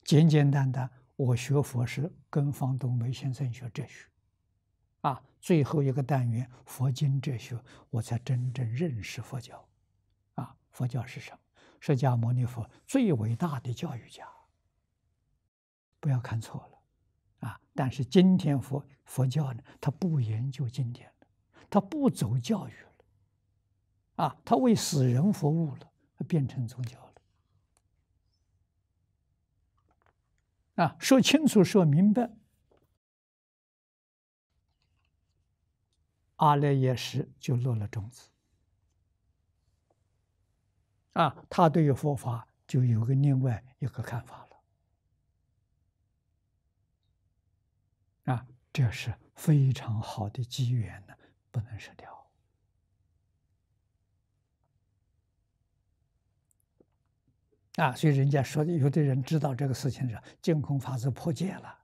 简简单单。我学佛是跟方东梅先生学哲学。啊，最后一个单元佛经哲学，我才真正认识佛教，啊，佛教是什么？释迦牟尼佛最伟大的教育家。不要看错了，啊，但是今天佛佛教呢，他不研究经典了，他不走教育了，啊，他为死人服务了，他变成宗教了，啊，说清楚，说明白。阿赖耶识就落了种子啊，他对于佛法就有个另外一个看法了啊，这是非常好的机缘呢，不能失掉啊。所以人家说的，有的人知道这个事情是净空法则破戒了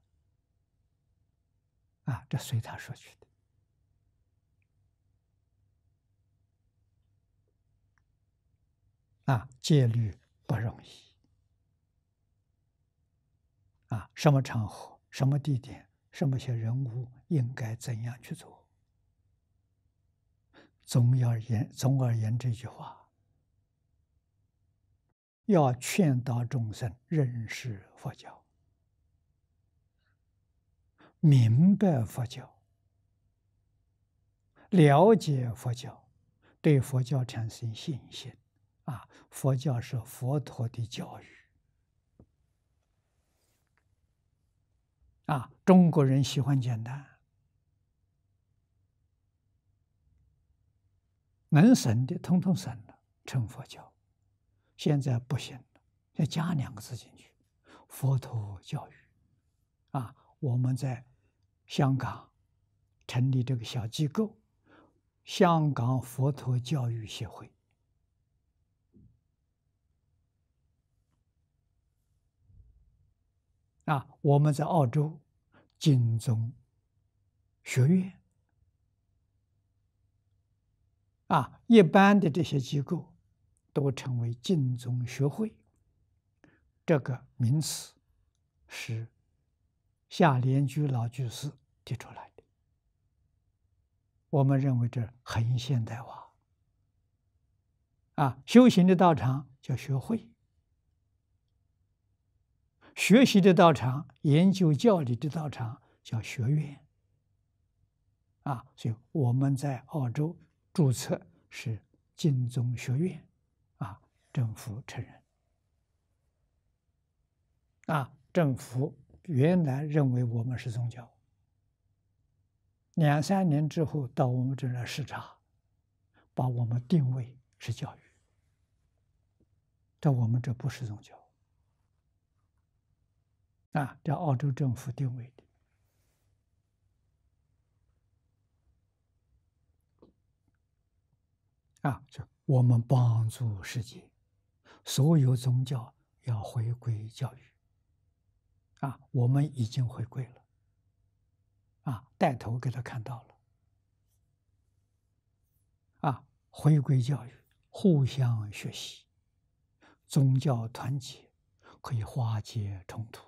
啊，这随他说去。啊，戒律不容易。啊，什么场合、什么地点、什么些人物，应该怎样去做？总而言总而言之，这句话要劝导众生认识佛教，明白佛教，了解佛教，对佛教产生信心。啊，佛教是佛陀的教育。啊，中国人喜欢简单，能省的通通省了，成佛教。现在不行，要加两个字进去：佛陀教育。啊，我们在香港成立这个小机构——香港佛陀教育协会。啊，我们在澳洲金宗学院啊，一般的这些机构都称为金宗学会，这个名词是夏联居老居士提出来的。我们认为这很现代化啊，修行的道场叫学会。学习的道场，研究教理的道场叫学院。啊，所以我们在澳洲注册是金宗学院，啊，政府承认。啊，政府原来认为我们是宗教。两三年之后到我们这来视察，把我们定位是教育。但我们这不是宗教。啊，这澳洲政府定位的啊，就我们帮助世界，所有宗教要回归教育。啊，我们已经回归了。啊，带头给他看到了。啊，回归教育，互相学习，宗教团结可以化解冲突。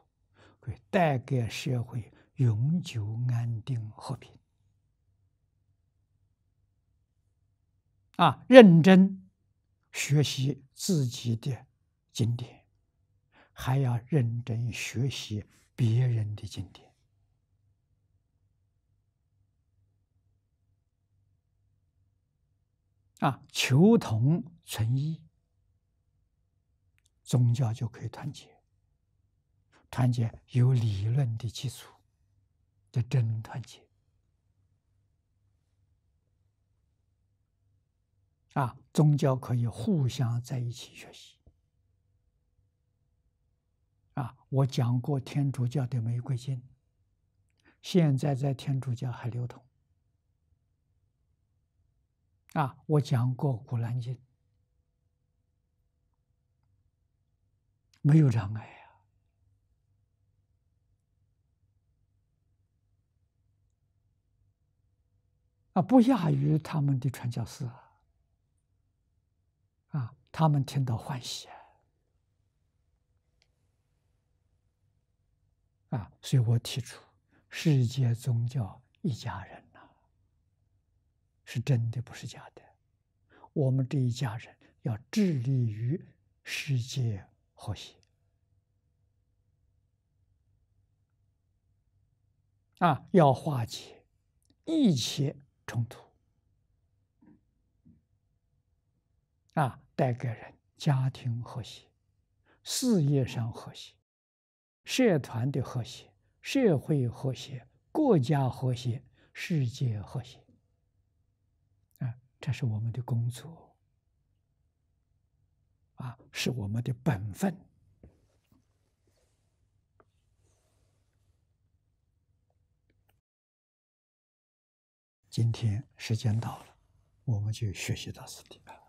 会带给社会永久安定和平。啊，认真学习自己的经典，还要认真学习别人的经典。啊，求同存异，宗教就可以团结。团结有理论的基础，这真团结啊！宗教可以互相在一起学习啊！我讲过天主教的玫瑰经，现在在天主教还流通啊！我讲过古兰经，没有障碍。不亚于他们的传教士啊！他们听到欢喜啊！所以我提出世界宗教一家人呐，是真的，不是假的。我们这一家人要致力于世界和谐啊，要化解一切。冲突啊，带给人家庭和谐、事业上和谐、社团的和谐、社会和谐、国家和谐、世界和谐啊，这是我们的工作啊，是我们的本分。今天时间到了，我们就学习到此地吧。